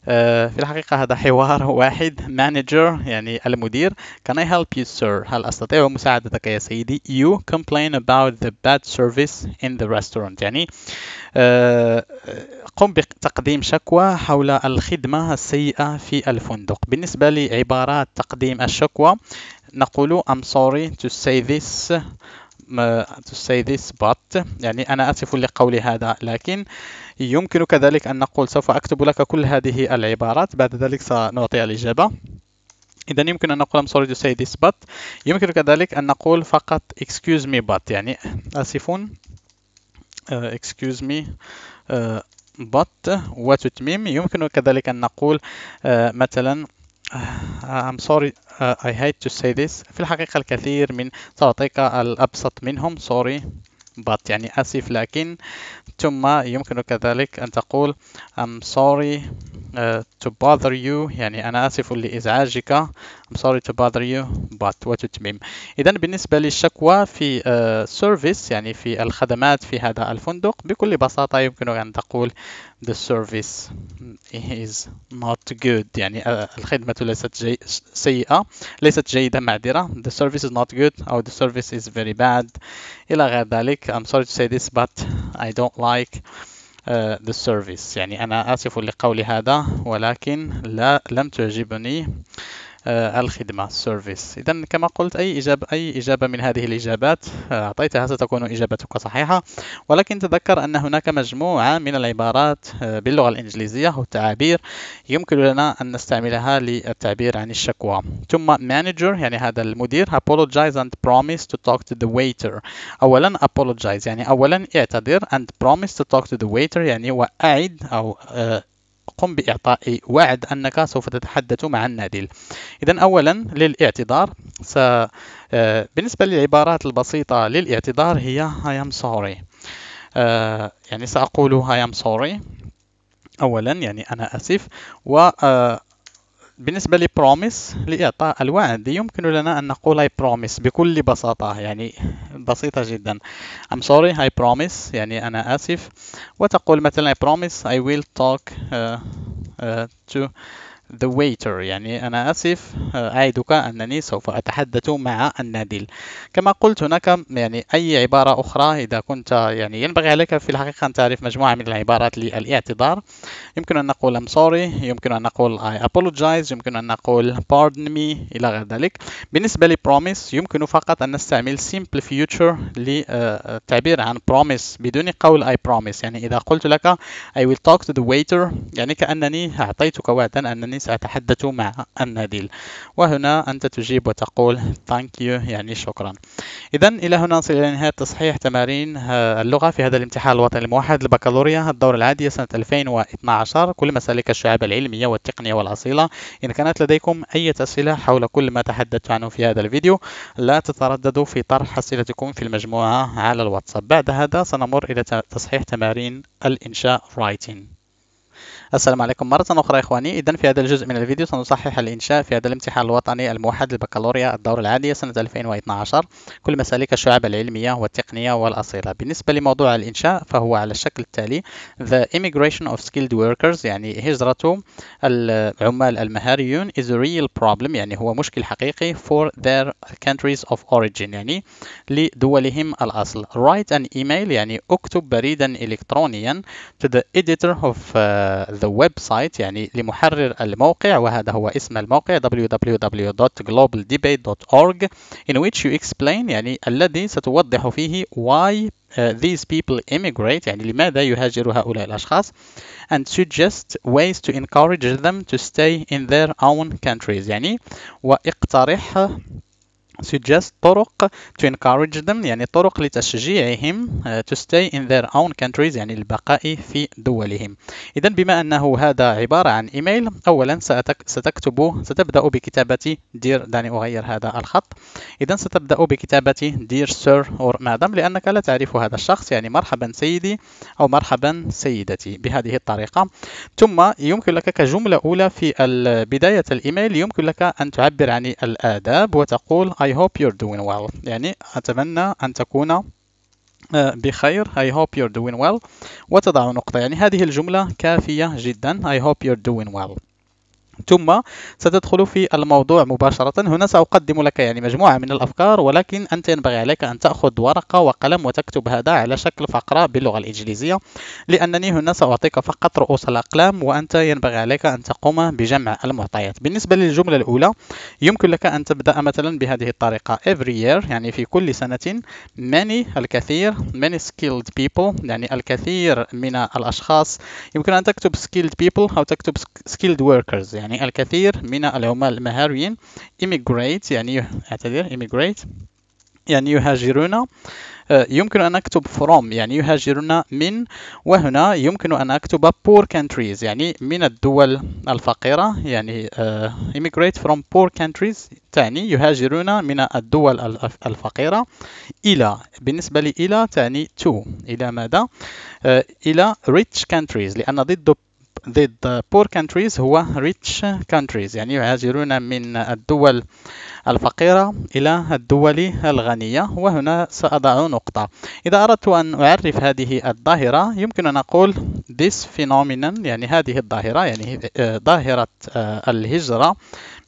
آه، في الحقيقة هذا حوار واحد مانجر يعني المدير Can I help you sir? هل أستطيع مساعدتك يا سيدي? You complain about the bad service in the restaurant يعني آه، قم بتقديم شكوى حول الخدمة السيئة في الفندق بالنسبة لعبارات تقديم الشكوى نقول I'm sorry to say this to say this but يعني أنا آسف لقولي هذا لكن يمكن كذلك أن نقول سوف أكتب لك كل هذه العبارات بعد ذلك سنعطي الإجابة إذا يمكن أن نقول I'm sorry to say this but يمكن كذلك أن نقول فقط excuse me but يعني آسفون uh, excuse me uh, but وتتميم يمكن كذلك أن نقول uh, مثلا آه، I'm sorry uh, I hate to say this في الحقيقة الكثير من سأعطيك الأبسط منهم sorry but يعني آسف لكن ثم يمكن كذلك أن تقول I'm sorry uh, to bother you يعني أنا آسف لإزعاجك I'm sorry to bother you but وتتميم إذا بالنسبة للشكوى في آه، service يعني في الخدمات في هذا الفندق بكل بساطة يمكن أن تقول the service is not good يعني آه، الخدمة ليست جي... سيئة ليست جيدة معذرة the service is not good or the service is very bad إلى غير ذلك I'm sorry to say this but I don't like Uh, the service يعني أنا آسف لقول هذا ولكن لا لم تعجبني آه، الخدمة service إذا كما قلت أي إجابة أي إجابة من هذه الإجابات آه، أعطيتها ستكون إجابتك صحيحة ولكن تذكر أن هناك مجموعة من العبارات آه، باللغة الإنجليزية أو التعابير يمكن لنا أن نستعملها للتعبير عن الشكوى ثم manager يعني هذا المدير apologize and promise to talk to the waiter أولا apologize يعني أولا اعتذر and promise to talk to the waiter يعني وأعد أو قم بإعطاء وعد أنك سوف تتحدث مع النادل إذا أولا للاعتذار س... آه، بالنسبة للعبارات البسيطة للاعتذار هي I am sorry آه، يعني سأقول I am sorry أولا يعني أنا آسف و آه، بالنسبة لي بروميس لإعطاء الوعد يمكن لنا أن نقول I promise بكل بساطة يعني بسيطة جدا I'm sorry I promise يعني أنا آسف وتقول مثلا I promise I will talk uh, uh, to the waiter يعني أنا أسف آه، أعدك أنني سوف أتحدث مع النادل كما قلت هناك يعني أي عبارة أخرى إذا كنت يعني ينبغي عليك في الحقيقة أن تعرف مجموعة من العبارات للاعتذار يمكن أن نقول I'm sorry يمكن أن نقول I apologize يمكن أن نقول pardon me إلى غير ذلك بالنسبة لي promise يمكن فقط أن نستعمل simple future للتعبير عن promise بدون قول I promise يعني إذا قلت لك I will talk to the waiter يعني كأنني أعطيتك وعدا أنني سأتحدث مع الناديل وهنا أنت تجيب وتقول thank you يعني شكرا إذا إلى هنا نصل إلى نهاية تصحيح تمارين آه، اللغة في هذا الامتحان الوطني الموحد البكالوريا الدورة العادية سنة 2012 كل مسالك الشعب العلمية والتقنية والأصيلة إن كانت لديكم أي أسئلة حول كل ما تحدثت عنه في هذا الفيديو لا تترددوا في طرح أسئلتكم في المجموعة على الواتساب بعد هذا سنمر إلى تصحيح تمارين الإنشاء writing السلام عليكم مرة أخرى إخواني إذا في هذا الجزء من الفيديو سنصحح الإنشاء في هذا الامتحان الوطني الموحد للبكالوريا الدور العادي سنة 2012 كل مسالك الشعب العلمية والتقنية والأصيلة بالنسبة لموضوع الإنشاء فهو على الشكل التالي The immigration of skilled workers يعني هجرة العمال المهاريون is a real problem يعني هو مشكل حقيقي for their countries of origin يعني لدولهم الأصل Write an email يعني اكتب بريدا إلكترونيا to the editor of uh, the website يعني لمحرر الموقع وهذا هو اسم الموقع www.globaldebate.org in which you explain يعني الذي ستوضح فيه why Uh, these people immigrate يعني لماذا يهاجر هؤلاء الأشخاص and suggest ways to encourage them to stay in their own countries يعني واقترح suggest طرق to encourage them يعني طرق لتشجيعهم آه، to stay in their own countries يعني البقاء في دولهم إذا بما أنه هذا عبارة عن إيميل أولا ستكتب ستبدأ بكتابة dear دعني أغير هذا الخط إذا ستبدأ بكتابة dear sir or madam لأنك لا تعرف هذا الشخص يعني مرحبا سيدي أو مرحبا سيدتي بهذه الطريقة ثم يمكن لك كجملة أولى في بداية الإيميل يمكن لك أن تعبر عن الآداب وتقول I I hope you're doing well يعني أتمنى أن تكون بخير I hope you're doing well وتضع نقطة يعني هذه الجملة كافية جدا I hope you're doing well ثم ستدخل في الموضوع مباشرة هنا سأقدم لك يعني مجموعة من الأفكار ولكن أنت ينبغي عليك أن تأخذ ورقة وقلم وتكتب هذا على شكل فقرة باللغة الإنجليزية لأنني هنا سأعطيك فقط رؤوس الأقلام وأنت ينبغي عليك أن تقوم بجمع المعطيات بالنسبة للجملة الأولى يمكن لك أن تبدأ مثلا بهذه الطريقة every year يعني في كل سنة many الكثير many skilled people يعني الكثير من الأشخاص يمكن أن تكتب skilled people أو تكتب skilled workers يعني يعني الكثير من العمال المهاريين immigrate يعني اعتذر immigrate يعني يهاجرون آه، يمكن أن أكتب from يعني يهاجرون من وهنا يمكن أن أكتب poor countries يعني من الدول الفقيرة يعني آه، immigrate from poor countries تعني يهاجرون من الدول الفقيرة إلى بالنسبة لي إلى تعني to إلى ماذا؟ آه، إلى rich countries لأن ضد ضد poor countries هو rich countries يعني يهاجرون من الدول الفقيرة إلى الدول الغنية وهنا سأضع نقطة إذا أردت أن أعرف هذه الظاهرة يمكن أن أقول this phenomenon يعني هذه الظاهرة يعني ظاهرة آه، الهجرة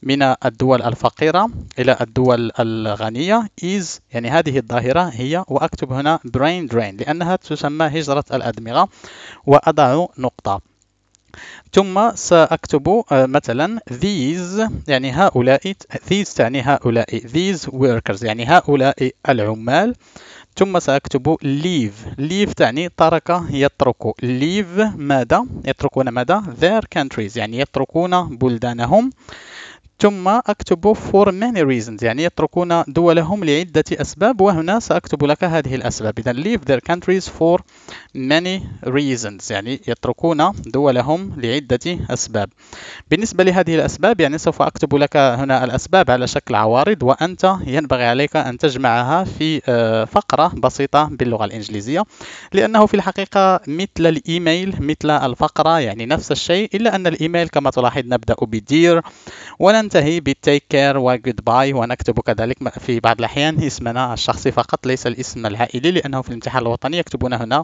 من الدول الفقيرة إلى الدول الغنية is يعني هذه الظاهرة هي وأكتب هنا brain drain لأنها تسمى هجرة الأدمغة وأضع نقطة ثم سأكتب آه، مثلا these يعني هؤلاء these تعني هؤلاء these workers يعني هؤلاء العمال ثم سأكتب leave leave تعني ترك يترك leave ماذا يتركون ماذا their countries يعني يتركون بلدانهم ثم اكتب for many reasons يعني يتركون دولهم لعدة أسباب وهنا سأكتب لك هذه الأسباب إذا leave their countries for many reasons يعني يتركون دولهم لعدة أسباب بالنسبة لهذه الأسباب يعني سوف أكتب لك هنا الأسباب على شكل عوارض وأنت ينبغي عليك أن تجمعها في آه، فقرة بسيطة باللغة الإنجليزية لأنه في الحقيقة مثل الإيميل مثل الفقرة يعني نفس الشيء إلا أن الإيميل كما تلاحظ نبدأ بدير ولن ننتهي بالتيك كير وجود باي ونكتب كذلك في بعض الأحيان اسمنا الشخصي فقط ليس الاسم العائلي لأنه في الامتحان الوطني يكتبون هنا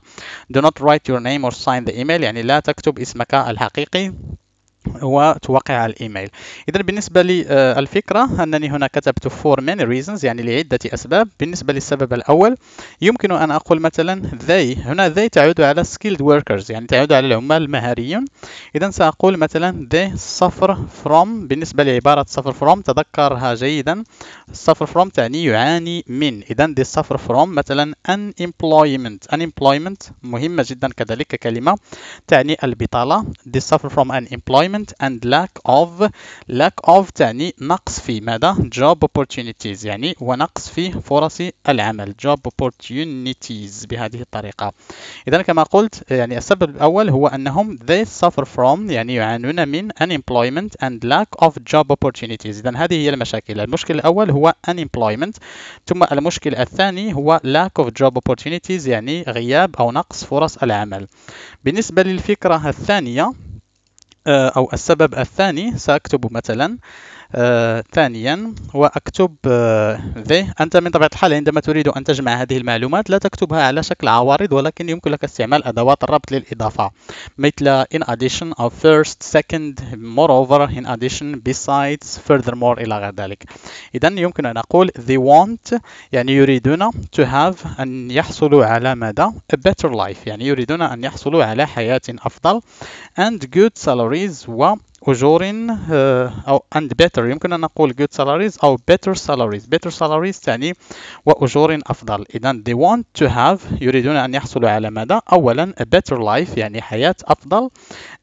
do not write your name or sign the email يعني لا تكتب اسمك الحقيقي وتوقع الايميل اذا بالنسبه للفكره انني هنا كتبت فور many reasons يعني لعده اسباب بالنسبه للسبب الاول يمكن ان اقول مثلا they هنا they تعود على skilled workers يعني تعود على العمال المهاريون اذا ساقول مثلا they suffer from بالنسبه لعباره suffer from تذكرها جيدا suffer from تعني يعاني من اذا they suffer from مثلا unemployment unemployment مهمه جدا كذلك كلمه تعني البطاله they suffer from unemployment employment and lack of lack of تعني نقص في ماذا job opportunities يعني ونقص في فرص العمل job opportunities بهذه الطريقة إذا كما قلت يعني السبب الأول هو أنهم they suffer from يعني يعانون من unemployment and lack of job opportunities إذا هذه هي المشاكل المشكل الأول هو unemployment ثم المشكل الثاني هو lack of job opportunities يعني غياب أو نقص فرص العمل بالنسبة للفكرة الثانية آه، أو السبب الثاني سأكتب مثلا آه، ثانيا وأكتب آه، ذي أنت من طبيعة الحال عندما تريد أن تجمع هذه المعلومات لا تكتبها على شكل عوارض ولكن يمكن لك استعمال أدوات الربط للإضافة مثل in addition أو first second moreover in addition besides furthermore إلى غير ذلك إذا يمكن أن أقول they want يعني يريدون to have أن يحصلوا على ماذا a better life يعني يريدون أن يحصلوا على حياة أفضل and good salaries و أجور آه، أو and better يمكن أن نقول good salaries أو better salaries better salaries تعني وأجور أفضل إذا they want to have يريدون أن يحصلوا على ماذا أولا a better life يعني حياة أفضل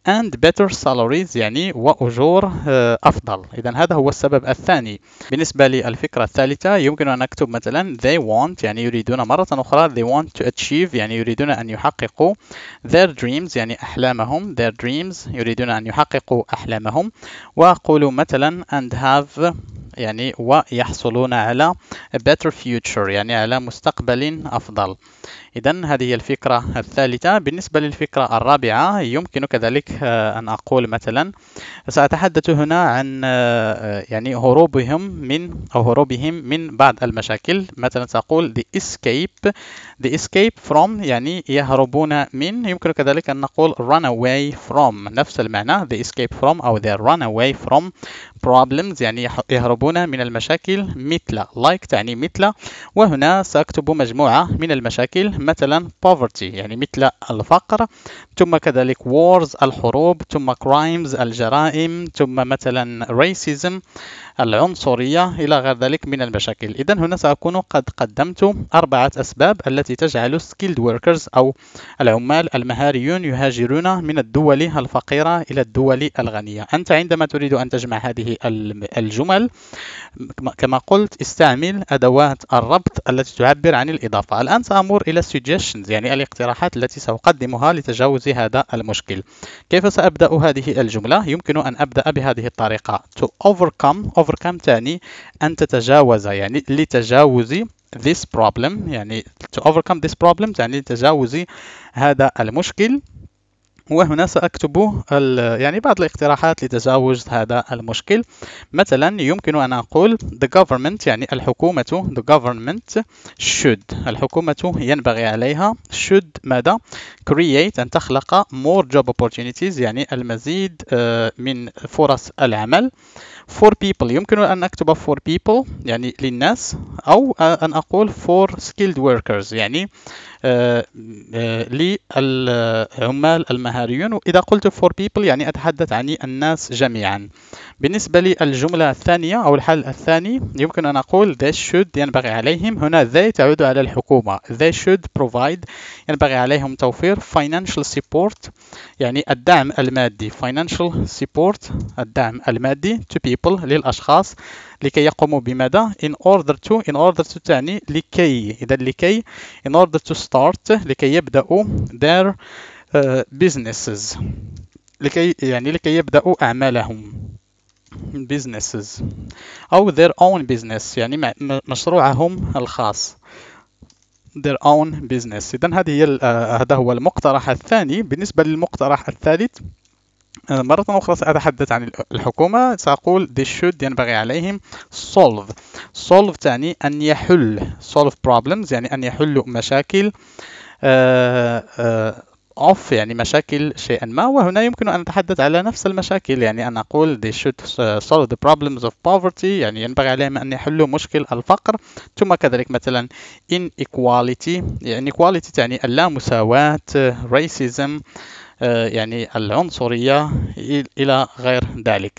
and better salaries يعني وأجور آه، أفضل إذا هذا هو السبب الثاني بالنسبة للفكرة الثالثة يمكن أن أكتب مثلا they want يعني يريدون مرة أخرى they want to achieve يعني يريدون أن يحققوا their dreams يعني أحلامهم their dreams يريدون أن يحققوا أحلامهم أحلامهم وقولوا مثلا and have يعني ويحصلون على better future يعني على مستقبل أفضل إذا هذه هي الفكرة الثالثة بالنسبة للفكرة الرابعة يمكن كذلك آه، أن أقول مثلا سأتحدث هنا عن آه، آه، يعني هروبهم من أو هروبهم من بعض المشاكل مثلا سأقول the escape the escape from يعني يهربون من يمكن كذلك أن نقول run away from نفس المعنى the escape from أو the run away from problems يعني يهربون من المشاكل مثل like تعني مثل وهنا سأكتب مجموعة من المشاكل مثلا poverty يعني مثل الفقر ثم كذلك wars الحروب ثم crimes الجرائم ثم مثلا racism العنصرية إلى غير ذلك من المشاكل إذا هنا سأكون قد قدمت أربعة أسباب التي تجعل skilled workers أو العمال المهاريون يهاجرون من الدول الفقيرة إلى الدول الغنية أنت عندما تريد أن تجمع هذه الجمل كما قلت استعمل أدوات الربط التي تعبر عن الإضافة الآن سأمر إلى suggestions يعني الاقتراحات التي سأقدمها لتجاوز في هذا المشكل كيف سأبدأ هذه الجملة؟ يمكن أن أبدأ بهذه الطريقة to overcome overcome تعني أن تتجاوز يعني لتجاوز this problem يعني to overcome this problem تعني لتجاوز هذا المشكل وهنا سأكتب يعني بعض الاقتراحات لتجاوز هذا المشكل مثلا يمكن أن أقول the government يعني الحكومة the government should الحكومة ينبغي عليها should ماذا create أن تخلق more job opportunities يعني المزيد آه، من فرص العمل for people يمكن أن أكتب for people يعني للناس أو أن أقول for skilled workers يعني آه، آه، للعمال المهاريون وإذا قلت for people يعني أتحدث عن الناس جميعا بالنسبة للجملة الثانية أو الحل الثاني يمكن أن أقول they should ينبغي عليهم هنا they تعود على الحكومة they should provide ينبغي عليهم توفير financial support يعني الدعم المادي financial support الدعم المادي to people للأشخاص لكي يقوموا بماذا in order to in order to تعني لكي اذا لكي in order to start لكي يبداوا their uh, businesses لكي يعني لكي يبداوا اعمالهم businesses او their own business يعني مشروعهم الخاص their own business إذا هذه هي آه، هذا هو المقترح الثاني بالنسبة للمقترح الثالث آه، مرة أخرى سأتحدث عن الحكومة سأقول they should ينبغي عليهم solve solve تعني أن يحل solve problems يعني أن يحلوا مشاكل آه، آه، off يعني مشاكل شيئا ما وهنا يمكن أن نتحدث على نفس المشاكل يعني أن أقول they should solve the problems of poverty يعني ينبغي عليهم أن يحلوا مشكل الفقر ثم كذلك مثلا inequality يعني inequality تعني اللامساواة racism آه، يعني العنصرية إلى غير ذلك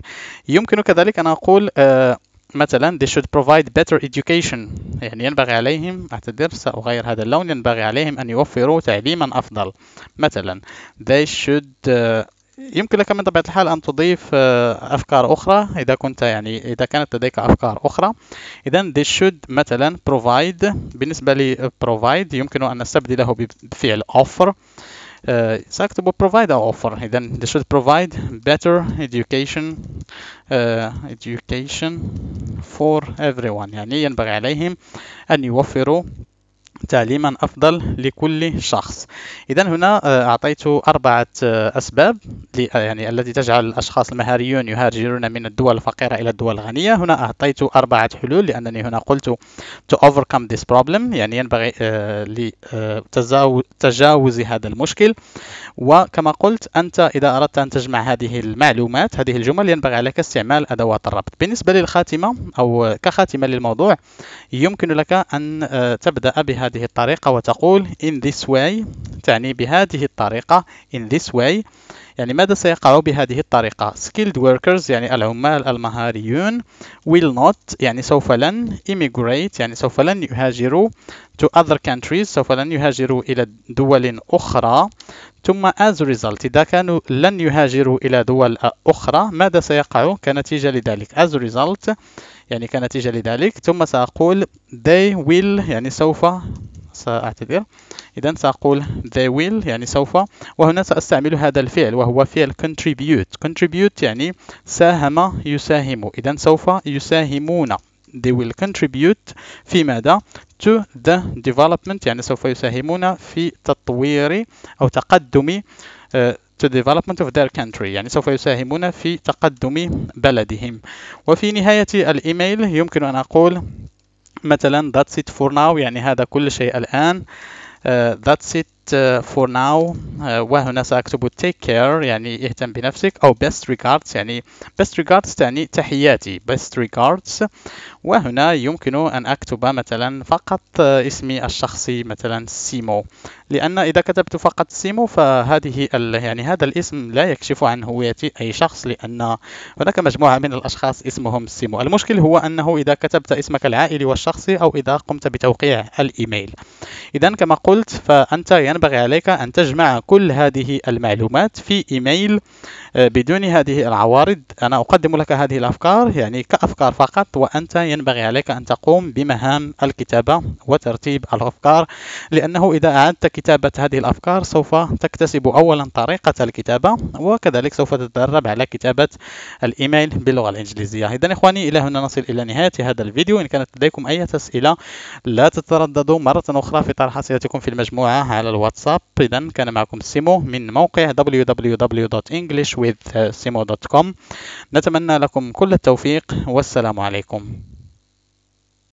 يمكن كذلك أن أقول آه، مثلا they should provide better education يعني ينبغي عليهم أعتذر سأغير هذا اللون ينبغي عليهم أن يوفروا تعليما أفضل مثلا they should آه، يمكن لك من طبيعة الحال أن تضيف أفكار أخرى إذا كنت يعني إذا كانت لديك أفكار أخرى إذا they should مثلا provide بالنسبة ل provide يمكن أن نستبدله بفعل offer uh, acceptable. provide an offer then they should provide better education uh, education for everyone يعني ينبغي عليهم أن يوفروا تعليما أفضل لكل شخص إذا هنا آه، أعطيت أربعة آه، أسباب آه، يعني التي تجعل الأشخاص المهاريون يهاجرون من الدول الفقيرة إلى الدول الغنية هنا أعطيت أربعة حلول لأنني هنا قلت to overcome this problem يعني ينبغي لتجاوز هذا المشكل وكما قلت أنت إذا أردت أن تجمع هذه المعلومات هذه الجمل ينبغي عليك استعمال أدوات الربط بالنسبة للخاتمة أو كخاتمة للموضوع يمكن لك أن تبدأ بهذا هذه الطريقة وتقول in this way تعني بهذه الطريقة in this way يعني ماذا سيقع بهذه الطريقة skilled workers يعني العمال المهاريون will not يعني سوف لن immigrate يعني سوف لن يهاجروا to other countries سوف لن يهاجروا إلى دول أخرى ثم as a result إذا كانوا لن يهاجروا إلى دول أخرى ماذا سيقع كنتيجة لذلك as a result يعني كنتيجة لذلك ثم سأقول they will يعني سوف سأعتذر إذا سأقول they will يعني سوف وهنا سأستعمل هذا الفعل وهو فعل contribute contribute يعني ساهم يساهم إذا سوف يساهمون they will contribute في ماذا to the development يعني سوف يساهمون في تطوير أو تقدم آه، to the development of their country يعني سوف يساهمون في تقدم بلدهم وفي نهاية الإيميل يمكن أن أقول مثلا that's it for now يعني هذا كل شيء الآن uh, that's it فور uh, for now uh, وهنا سأكتب take care يعني اهتم بنفسك أو best regards يعني best regards تعني تحياتي best regards وهنا يمكن أن أكتب مثلا فقط آه، اسمي الشخصي مثلا سيمو لأن إذا كتبت فقط سيمو فهذه يعني هذا الاسم لا يكشف عن هوية أي شخص لأن هناك مجموعة من الأشخاص اسمهم سيمو المشكل هو أنه إذا كتبت اسمك العائلي والشخصي أو إذا قمت بتوقيع الإيميل إذا كما قلت فأنت ينبغي ينبغي عليك أن تجمع كل هذه المعلومات في إيميل آه، بدون هذه العوارض أنا أقدم لك هذه الأفكار يعني كأفكار فقط وأنت ينبغي عليك أن تقوم بمهام الكتابة وترتيب الأفكار لأنه إذا أعدت كتابة هذه الأفكار سوف تكتسب أولا طريقة الكتابة وكذلك سوف تتدرب على كتابة الإيميل باللغة الإنجليزية إذا إخواني إلى هنا نصل إلى نهاية هذا الفيديو إن كانت لديكم أي أسئلة لا تترددوا مرة أخرى في طرح أسئلتكم في المجموعة على الواتساب إذا كان معكم سيمو من موقع www.english with uh, simo.com نتمنى لكم كل التوفيق والسلام عليكم